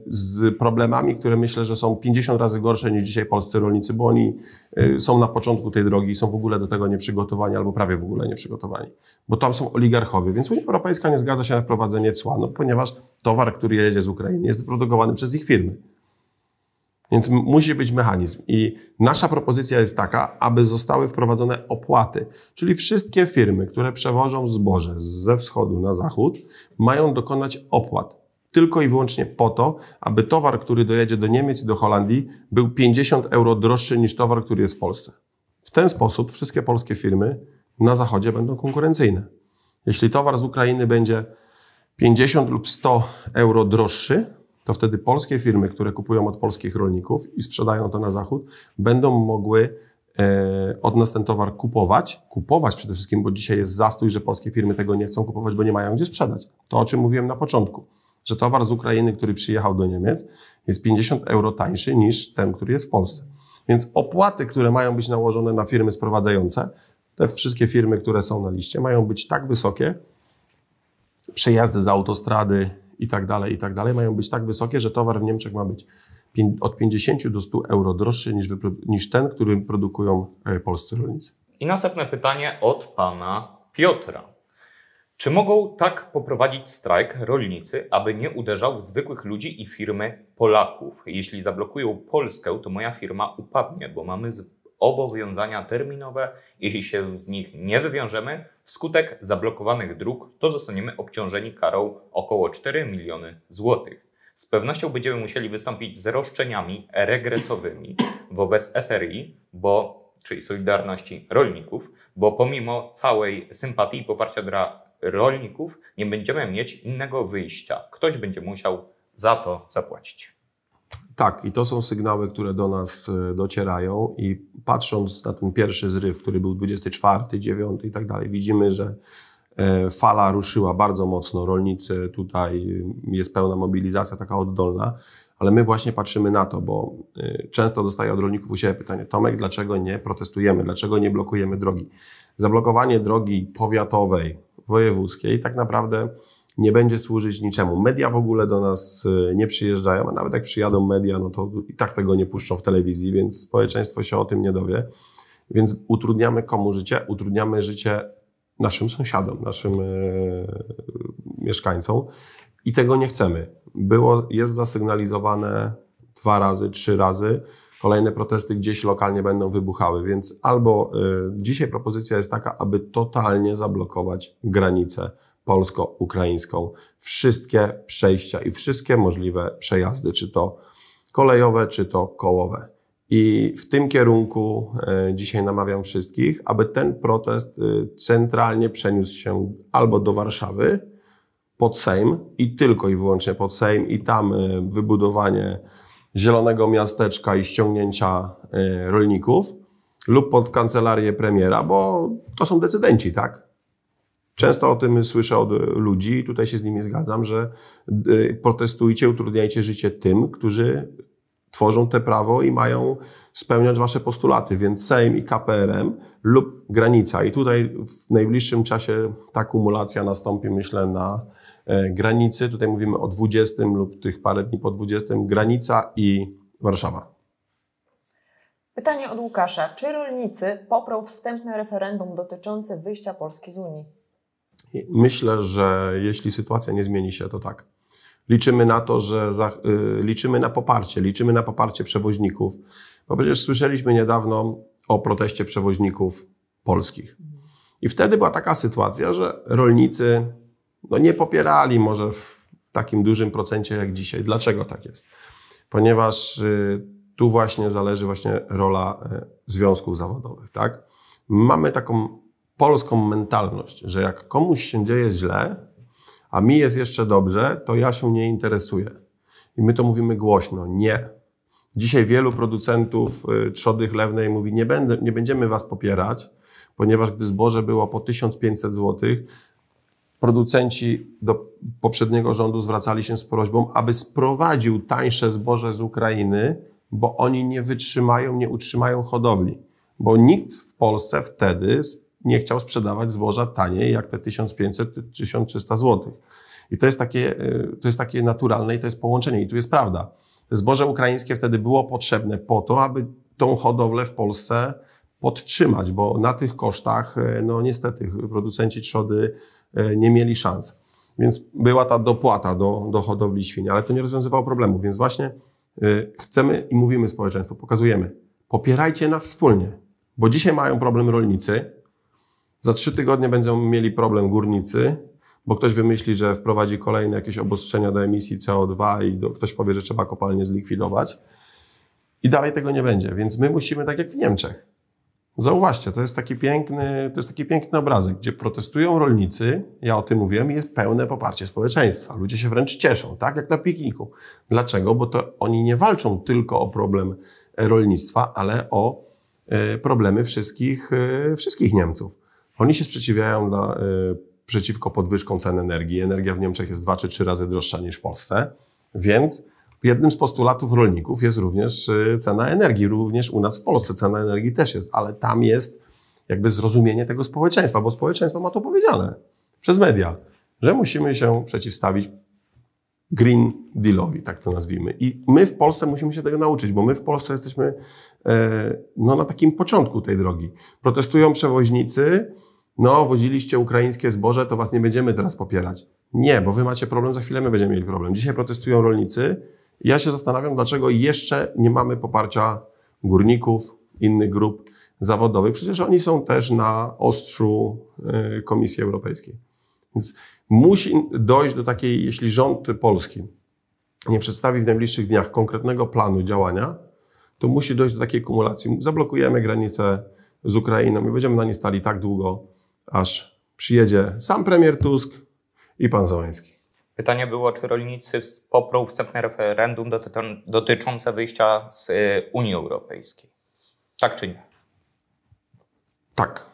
[SPEAKER 1] z problemami, które myślę, że są 50 razy gorsze niż dzisiaj polscy rolnicy, bo oni e, są na początku tej drogi i są w ogóle do tego nieprzygotowani albo prawie w ogóle nieprzygotowani. Bo tam są oligarchowie, więc Unia Europejska nie zgadza się na wprowadzenie cła, no, ponieważ towar, który jedzie z Ukrainy jest wyprodukowany przez ich firmy. Więc musi być mechanizm. I nasza propozycja jest taka, aby zostały wprowadzone opłaty. Czyli wszystkie firmy, które przewożą zboże ze wschodu na zachód, mają dokonać opłat tylko i wyłącznie po to, aby towar, który dojedzie do Niemiec i do Holandii, był 50 euro droższy niż towar, który jest w Polsce. W ten sposób wszystkie polskie firmy na zachodzie będą konkurencyjne. Jeśli towar z Ukrainy będzie 50 lub 100 euro droższy, to wtedy polskie firmy, które kupują od polskich rolników i sprzedają to na zachód, będą mogły e, od nas ten towar kupować, kupować przede wszystkim, bo dzisiaj jest zastój, że polskie firmy tego nie chcą kupować, bo nie mają gdzie sprzedać. To, o czym mówiłem na początku, że towar z Ukrainy, który przyjechał do Niemiec, jest 50 euro tańszy niż ten, który jest w Polsce. Więc opłaty, które mają być nałożone na firmy sprowadzające, te wszystkie firmy, które są na liście, mają być tak wysokie, przejazdy z autostrady, i tak dalej, i tak dalej, mają być tak wysokie, że towar w Niemczech ma być od 50 do 100 euro droższy niż, niż ten, który produkują e, polscy rolnicy.
[SPEAKER 3] I następne pytanie od pana Piotra. Czy mogą tak poprowadzić strajk rolnicy, aby nie uderzał w zwykłych ludzi i firmy Polaków? Jeśli zablokują Polskę, to moja firma upadnie, bo mamy zobowiązania terminowe. Jeśli się z nich nie wywiążemy, Wskutek zablokowanych dróg to zostaniemy obciążeni karą około 4 miliony złotych. Z pewnością będziemy musieli wystąpić z roszczeniami regresowymi wobec SRI, bo, czyli Solidarności Rolników, bo pomimo całej sympatii i poparcia dla rolników nie będziemy mieć innego wyjścia. Ktoś będzie musiał za to zapłacić.
[SPEAKER 1] Tak, i to są sygnały, które do nas e, docierają i patrząc na ten pierwszy zryw, który był 24, 9 i tak dalej, widzimy, że e, fala ruszyła bardzo mocno. Rolnicy tutaj e, jest pełna mobilizacja taka oddolna, ale my właśnie patrzymy na to, bo często dostaję od rolników u siebie pytanie: Tomek, dlaczego nie protestujemy, dlaczego nie blokujemy drogi? Zablokowanie drogi powiatowej, wojewódzkiej tak naprawdę nie będzie służyć niczemu. Media w ogóle do nas y, nie przyjeżdżają, a nawet jak przyjadą media, no to i tak tego nie puszczą w telewizji, więc społeczeństwo się o tym nie dowie. Więc utrudniamy komu życie? Utrudniamy życie naszym sąsiadom, naszym y, mieszkańcom i tego nie chcemy. Było, jest zasygnalizowane dwa razy, trzy razy. Kolejne protesty gdzieś lokalnie będą wybuchały, więc albo y, dzisiaj propozycja jest taka, aby totalnie zablokować granice polsko-ukraińską wszystkie przejścia i wszystkie możliwe przejazdy, czy to kolejowe, czy to kołowe. I w tym kierunku e, dzisiaj namawiam wszystkich, aby ten protest e, centralnie przeniósł się albo do Warszawy, pod Sejm i tylko i wyłącznie pod Sejm, i tam e, wybudowanie zielonego miasteczka i ściągnięcia rolników, lub pod kancelarię premiera, bo to są decydenci, tak? Często o tym słyszę od ludzi i tutaj się z nimi zgadzam, że y, protestujcie, utrudniajcie życie tym, którzy tworzą te prawo i mają spełniać wasze postulaty, więc Sejm i KPRM lub granica. I tutaj w najbliższym czasie ta kumulacja nastąpi, myślę, na e, granicy. Tutaj mówimy o 20 lub tych parę dni po 20, granica i Warszawa.
[SPEAKER 2] Pytanie od Łukasza. Czy rolnicy poprą wstępne referendum dotyczące wyjścia Polski z Unii?
[SPEAKER 1] Myślę, że jeśli sytuacja nie zmieni się, to tak. Liczymy na to, że za, y, liczymy na poparcie, liczymy na poparcie przewoźników, bo przecież słyszeliśmy niedawno o proteście przewoźników polskich. I wtedy była taka sytuacja, że rolnicy no, nie popierali może w takim dużym procencie jak dzisiaj. Dlaczego tak jest? Ponieważ y, tu właśnie zależy właśnie rola y, związków zawodowych, tak? Mamy taką polską mentalność, że jak komuś się dzieje źle, a mi jest jeszcze dobrze, to ja się nie interesuję. I my to mówimy głośno, nie. Dzisiaj wielu producentów y, trzody chlewnej mówi, nie, będę, nie będziemy was popierać, ponieważ gdy zboże było po 1500 zł, producenci do poprzedniego rządu zwracali się z prośbą, aby sprowadził tańsze zboże z Ukrainy, bo oni nie wytrzymają, nie utrzymają hodowli. Bo nikt w Polsce wtedy z nie chciał sprzedawać zboża taniej jak te 1500 czy 1300 zł. I to jest, takie, e, to jest takie naturalne i to jest połączenie i tu jest prawda. Zboże ukraińskie wtedy było potrzebne po to, aby tą hodowlę w Polsce podtrzymać, bo na tych kosztach, e, no niestety, producenci trzody e, nie mieli szans. Więc była ta dopłata do, do hodowli świń, ale to nie rozwiązywało problemu. Więc właśnie chcemy i mówimy społeczeństwu, pokazujemy, popierajcie nas wspólnie, bo dzisiaj mają problem rolnicy, za trzy tygodnie będą mieli problem górnicy, bo ktoś wymyśli, że wprowadzi kolejne jakieś obostrzenia do emisji CO2 i do, ktoś powie, że trzeba kopalnie zlikwidować. I dalej tego nie będzie. Więc my musimy, tak jak w Niemczech. Zauważcie, to jest taki piękny, to jest taki piękny obrazek, gdzie protestują rolnicy, ja o tym mówiłem, i jest pełne poparcie społeczeństwa. Ludzie się wręcz cieszą, tak jak na pikniku. Dlaczego? Bo to oni nie walczą tylko o problem e, rolnictwa, ale o e, problemy wszystkich, e, wszystkich Niemców. Oni się sprzeciwiają dla, y, przeciwko podwyżkom cen energii. Energia w Niemczech jest dwa czy trzy razy droższa niż w Polsce, więc jednym z postulatów rolników jest również y, cena energii. Również u nas w Polsce cena energii też jest, ale tam jest jakby zrozumienie tego społeczeństwa, bo społeczeństwo ma to powiedziane przez media, że musimy się przeciwstawić Green Dealowi, tak to nazwijmy. I my w Polsce musimy się tego nauczyć, bo my w Polsce jesteśmy e, no, na takim początku tej drogi. Protestują przewoźnicy, no woziliście ukraińskie zboże, to was nie będziemy teraz popierać. Nie, bo wy macie problem, za chwilę my będziemy mieli problem. Dzisiaj protestują rolnicy. Ja się zastanawiam, dlaczego jeszcze nie mamy poparcia górników, innych grup zawodowych. Przecież oni są też na ostrzu y, Komisji Europejskiej. Więc musi dojść do takiej, jeśli rząd polski nie przedstawi w najbliższych dniach konkretnego planu działania, to musi dojść do takiej kumulacji. Zablokujemy granice z Ukrainą i będziemy na nie stali tak długo, aż przyjedzie sam premier Tusk i pan Załęski.
[SPEAKER 3] Pytanie było, czy rolnicy poprą wstępne referendum dotyczące wyjścia z y, Unii Europejskiej. Tak czy nie? Tak.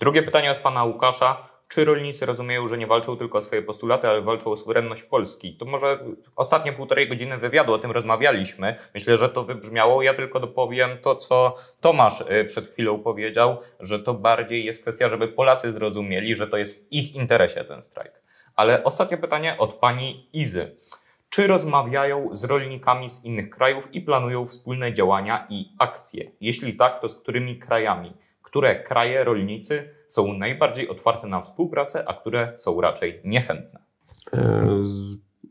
[SPEAKER 3] Drugie pytanie od pana Łukasza. Czy rolnicy rozumieją, że nie walczą tylko o swoje postulaty, ale walczą o suwerenność Polski? To może ostatnie półtorej godziny wywiadu o tym rozmawialiśmy. Myślę, że to wybrzmiało. Ja tylko dopowiem to, co Tomasz y, przed chwilą powiedział, że to bardziej jest kwestia, żeby Polacy zrozumieli, że to jest w ich interesie ten strajk. Ale ostatnie pytanie od pani Izy. Czy rozmawiają z rolnikami z innych krajów i planują wspólne działania i akcje? Jeśli tak, to z którymi krajami? Które kraje rolnicy są najbardziej otwarte na współpracę, a które są raczej
[SPEAKER 1] niechętne? E,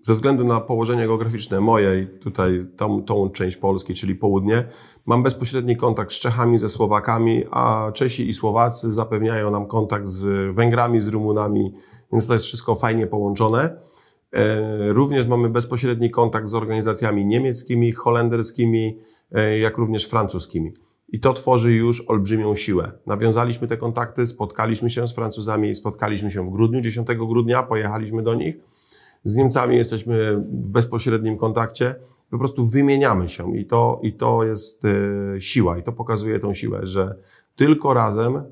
[SPEAKER 1] ze względu na położenie geograficzne mojej, tutaj tą, tą część Polski, czyli południe, mam bezpośredni kontakt z Czechami, ze Słowakami, a Czesi i Słowacy zapewniają nam kontakt z Węgrami, z Rumunami, więc to jest wszystko fajnie połączone. E, również mamy bezpośredni kontakt z organizacjami niemieckimi, holenderskimi, e, jak również francuskimi. I to tworzy już olbrzymią siłę. Nawiązaliśmy te kontakty, spotkaliśmy się z Francuzami, spotkaliśmy się w grudniu, 10 grudnia, pojechaliśmy do nich. Z Niemcami jesteśmy w bezpośrednim kontakcie, po prostu wymieniamy się i to, i to jest e, siła, i to pokazuje tą siłę, że tylko razem e,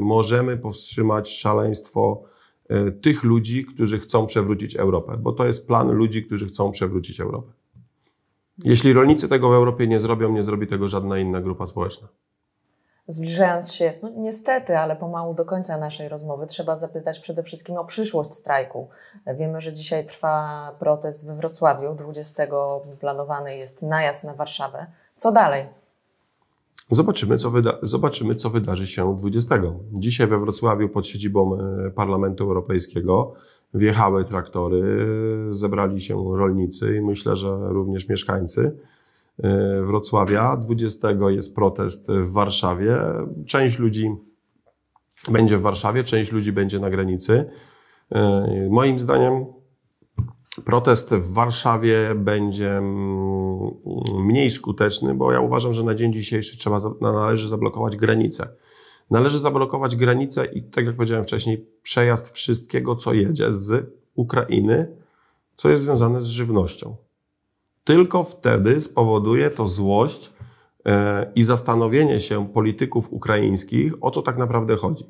[SPEAKER 1] możemy powstrzymać szaleństwo e, tych ludzi, którzy chcą przewrócić Europę, bo to jest plan ludzi, którzy chcą przewrócić Europę. Jeśli rolnicy tego w Europie nie zrobią, nie zrobi tego żadna inna grupa społeczna.
[SPEAKER 2] Zbliżając się, no niestety, ale pomału do końca naszej rozmowy, trzeba zapytać przede wszystkim o przyszłość strajku. Wiemy, że dzisiaj trwa protest we Wrocławiu, 20 planowany jest najazd na Warszawę. Co dalej?
[SPEAKER 1] Zobaczymy co, wyda- zobaczymy, co wydarzy się 20. Dzisiaj we Wrocławiu pod siedzibą e, Parlamentu Europejskiego wjechały traktory, zebrali się rolnicy i myślę, że również mieszkańcy e, Wrocławia. 20 jest protest w Warszawie. Część ludzi będzie w Warszawie, część ludzi będzie na granicy. E, moim zdaniem protest w Warszawie będzie mm, mniej skuteczny, bo ja uważam, że na dzień dzisiejszy trzeba należy zablokować granice. Należy zablokować granice i, tak jak powiedziałem wcześniej, przejazd wszystkiego, co jedzie z Ukrainy, co jest związane z żywnością. Tylko wtedy spowoduje to złość e, i zastanowienie się polityków ukraińskich, o co tak naprawdę chodzi.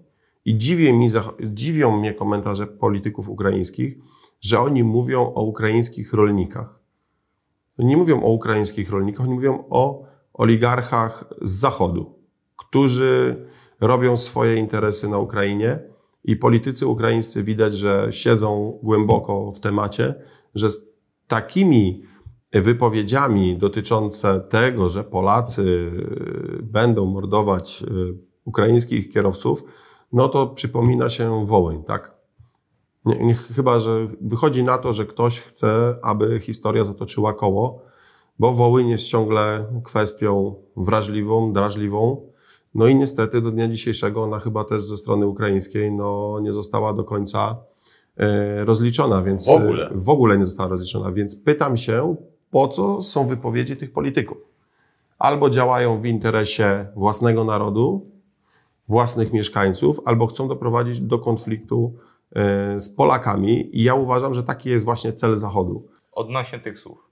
[SPEAKER 1] I dziwię mi, dziwią mnie komentarze polityków ukraińskich, że oni mówią o ukraińskich rolnikach. Oni nie mówią o ukraińskich rolnikach, oni mówią o oligarchach z Zachodu, którzy robią swoje interesy na Ukrainie i politycy ukraińscy widać, że siedzą głęboko w temacie, że z takimi wypowiedziami dotyczące tego, że Polacy y, będą mordować y, ukraińskich kierowców, no to przypomina się Wołyń, tak? Nie, nie, chyba, że wychodzi na to, że ktoś chce, aby historia zatoczyła koło, bo Wołyń jest ciągle kwestią wrażliwą, drażliwą, no i niestety do dnia dzisiejszego ona chyba też ze strony ukraińskiej no, nie została do końca e, rozliczona, więc w ogóle. w ogóle nie została rozliczona. Więc pytam się, po co są wypowiedzi tych polityków? Albo działają w interesie własnego narodu, własnych mieszkańców, albo chcą doprowadzić do konfliktu e, z Polakami. I ja uważam, że taki jest właśnie cel Zachodu.
[SPEAKER 3] Odnośnie tych słów.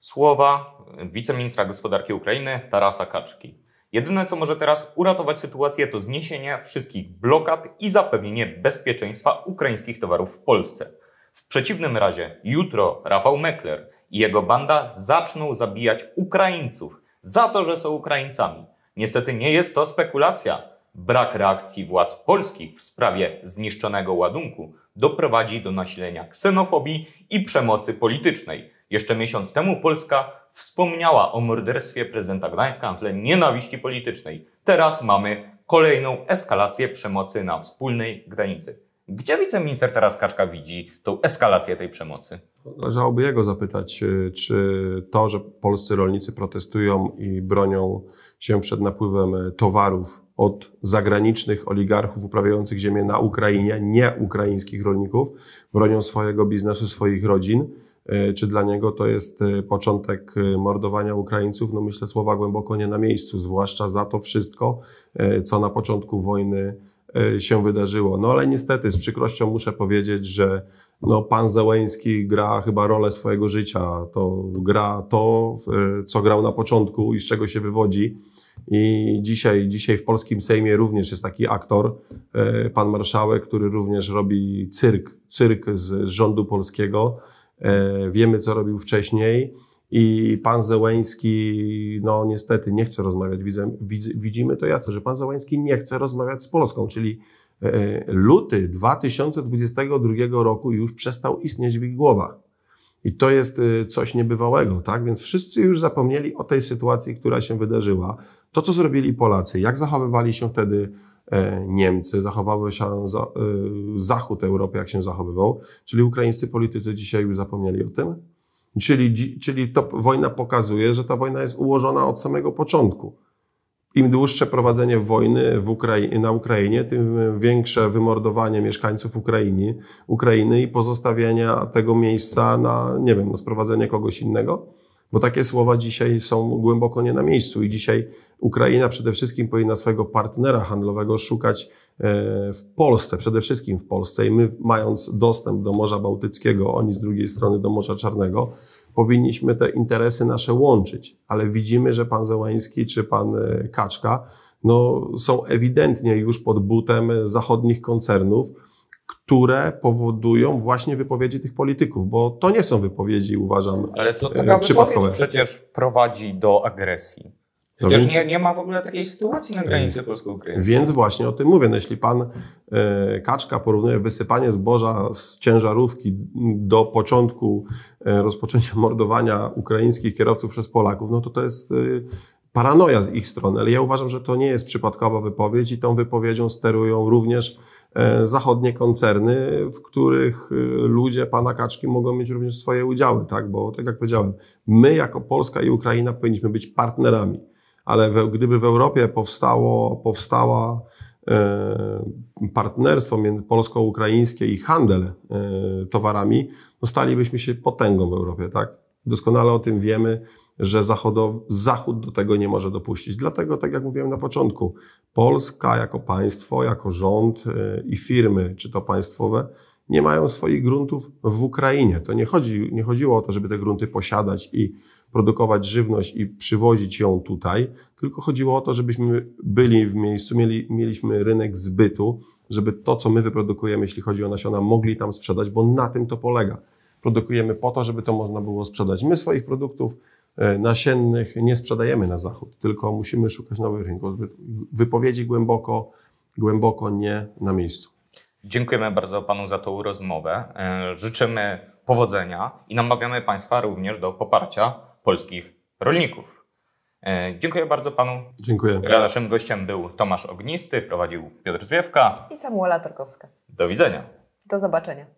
[SPEAKER 3] Słowa wiceministra gospodarki Ukrainy Tarasa Kaczki. Jedyne, co może teraz uratować sytuację, to zniesienie wszystkich blokad i zapewnienie bezpieczeństwa ukraińskich towarów w Polsce. W przeciwnym razie jutro Rafał Meckler i jego banda zaczną zabijać Ukraińców za to, że są Ukraińcami. Niestety nie jest to spekulacja. Brak reakcji władz polskich w sprawie zniszczonego ładunku doprowadzi do nasilenia ksenofobii i przemocy politycznej. Jeszcze miesiąc temu Polska wspomniała o morderstwie prezydenta Gdańska na tle nienawiści politycznej. Teraz mamy kolejną eskalację przemocy na wspólnej granicy. Gdzie wiceminister teraz Kaczka widzi tą eskalację tej przemocy?
[SPEAKER 1] Należałoby jego zapytać, y, czy to, że polscy rolnicy protestują i bronią się przed napływem y, towarów od zagranicznych oligarchów uprawiających ziemię na Ukrainie, nie ukraińskich rolników, bronią swojego biznesu, swoich rodzin, E, czy dla niego to jest e, początek e, mordowania Ukraińców, no myślę słowa głęboko nie na miejscu, zwłaszcza za to wszystko, co na początku wojny się wydarzyło. No ale niestety z przykrością muszę powiedzieć, że no, pan Zełeński gra chyba rolę swojego życia. To gra to, co grał na początku i z czego się wywodzi. I dzisiaj, dzisiaj w polskim Sejmie również jest taki aktor, pan marszałek, który również robi cyrk, cyrk z rządu polskiego. E, wiemy co robił wcześniej. I pan Zełęński, no niestety nie chce rozmawiać, widzimy to jasno, że pan Zełęński nie chce rozmawiać z Polską, czyli e, e, luty 2022 roku już przestał istnieć w ich głowach. I to jest coś niebywałego, tak? Więc wszyscy już zapomnieli o tej sytuacji, która się wydarzyła. To, co zrobili Polacy, jak zachowywali się wtedy E, Niemcy, zachowały się za, e, zachód Europy, jak się zachowywał, czyli ukraińscy politycy dzisiaj już zapomnieli o tym. Czyli, czyli to wojna pokazuje, że ta wojna jest ułożona od samego początku. Im dłuższe prowadzenie wojny Ukrai na Ukrainie, tym większe wymordowanie mieszkańców Ukrainy, Ukrainy i pozostawienia tego miejsca na, nie wiem, na sprowadzenie kogoś innego. Bo takie słowa dzisiaj są głęboko nie na miejscu i dzisiaj Ukraina przede wszystkim powinna swojego partnera handlowego szukać e, w Polsce, przede wszystkim w Polsce i my mając dostęp do Morza Bałtyckiego, oni z drugiej strony do Morza Czarnego, powinniśmy te interesy nasze łączyć. Ale widzimy, że pan Zełański czy pan e, Kaczka no, są ewidentnie już pod butem zachodnich koncernów, które powodują właśnie wypowiedzi tych polityków, bo to nie są wypowiedzi, uważam, Ale to e, taka przypadkowe. przecież
[SPEAKER 3] prowadzi do agresji. To więc, nie, nie, ma w ogóle takiej sytuacji na granicy polsko-ukraińskiej. Więc
[SPEAKER 1] właśnie o tym mówię. No jeśli pan e, Kaczka porównuje wysypanie zboża z ciężarówki do początku e, rozpoczęcia mordowania ukraińskich kierowców przez Polaków, no to to jest e, paranoja z ich strony. Ale ja uważam, że to nie jest przypadkowa wypowiedź i tą wypowiedzią sterują również E, zachodnie koncerny, w których e, ludzie pana Kaczki mogą mieć również swoje udziały, tak? Bo tak jak powiedziałem, my jako Polska i Ukraina powinniśmy być partnerami, ale we, gdyby w Europie powstało, powstała e, partnerstwo między polsko-ukraińskie i handel towarami, no stalibyśmy się potęgą w Europie, tak? Doskonale o tym wiemy że Zachodow, Zachód do tego nie może dopuścić. Dlatego, tak jak mówiłem na początku, Polska jako państwo, jako rząd y, i firmy, czy to państwowe, nie mają swoich gruntów w Ukrainie. To nie, chodzi, nie chodziło o to, żeby te grunty posiadać i produkować żywność i przywozić ją tutaj, tylko chodziło o to, żebyśmy byli w miejscu, mieli, mieliśmy rynek zbytu, żeby to, co my wyprodukujemy, jeśli chodzi o nasiona, mogli tam sprzedać, bo na tym to polega. Produkujemy po to, żeby to można było sprzedać. My swoich produktów E, nasiennych nie sprzedajemy na zachód, tylko musimy szukać nowych rynków. Wypowiedzi głęboko, głęboko nie na miejscu.
[SPEAKER 3] Dziękujemy bardzo panu za tą rozmowę. E, życzymy powodzenia i namawiamy państwa również do poparcia polskich rolników. E, dziękuję bardzo panu.
[SPEAKER 1] Dziękuję. Naszym
[SPEAKER 3] gościem był Tomasz Ognisty, prowadził Piotr Zwiewka
[SPEAKER 4] i Samuela Torkowska. Do widzenia. Do zobaczenia.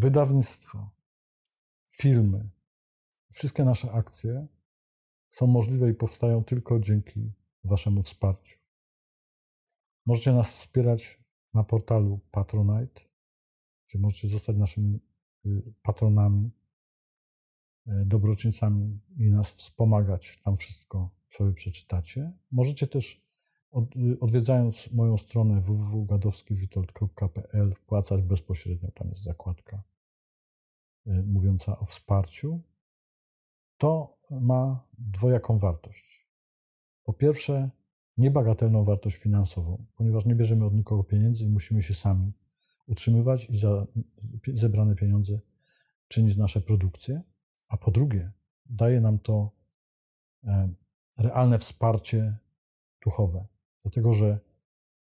[SPEAKER 4] wydawnictwa, filmy, wszystkie nasze akcje są możliwe i powstają tylko dzięki Waszemu wsparciu. Możecie nas wspierać na portalu Patronite, gdzie możecie zostać naszymi y, patronami, y, dobroczyńcami i nas wspomagać. Tam wszystko sobie przeczytacie. Możecie też, y, odwiedzając moją stronę www.gadowskiwitold.pl, wpłacać bezpośrednio, tam jest zakładka Y, mówiąca o wsparciu, to ma dwojaką wartość. Po pierwsze, niebagatelną wartość finansową, ponieważ nie bierzemy od nikogo pieniędzy i musimy się sami utrzymywać i za zebrane pieniądze czynić nasze produkcje. A po drugie, daje nam to e, realne wsparcie duchowe, dlatego że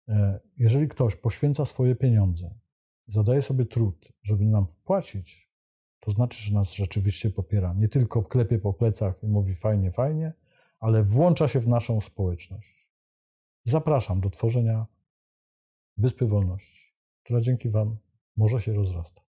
[SPEAKER 4] e, jeżeli ktoś poświęca swoje pieniądze, zadaje sobie trud, żeby nam wpłacić to znaczy, że nas rzeczywiście popiera. Nie tylko klepie po plecach i mówi fajnie, fajnie, ale włącza się w naszą społeczność. Zapraszam do tworzenia Wyspy Wolności, która dzięki Wam może się rozrastać.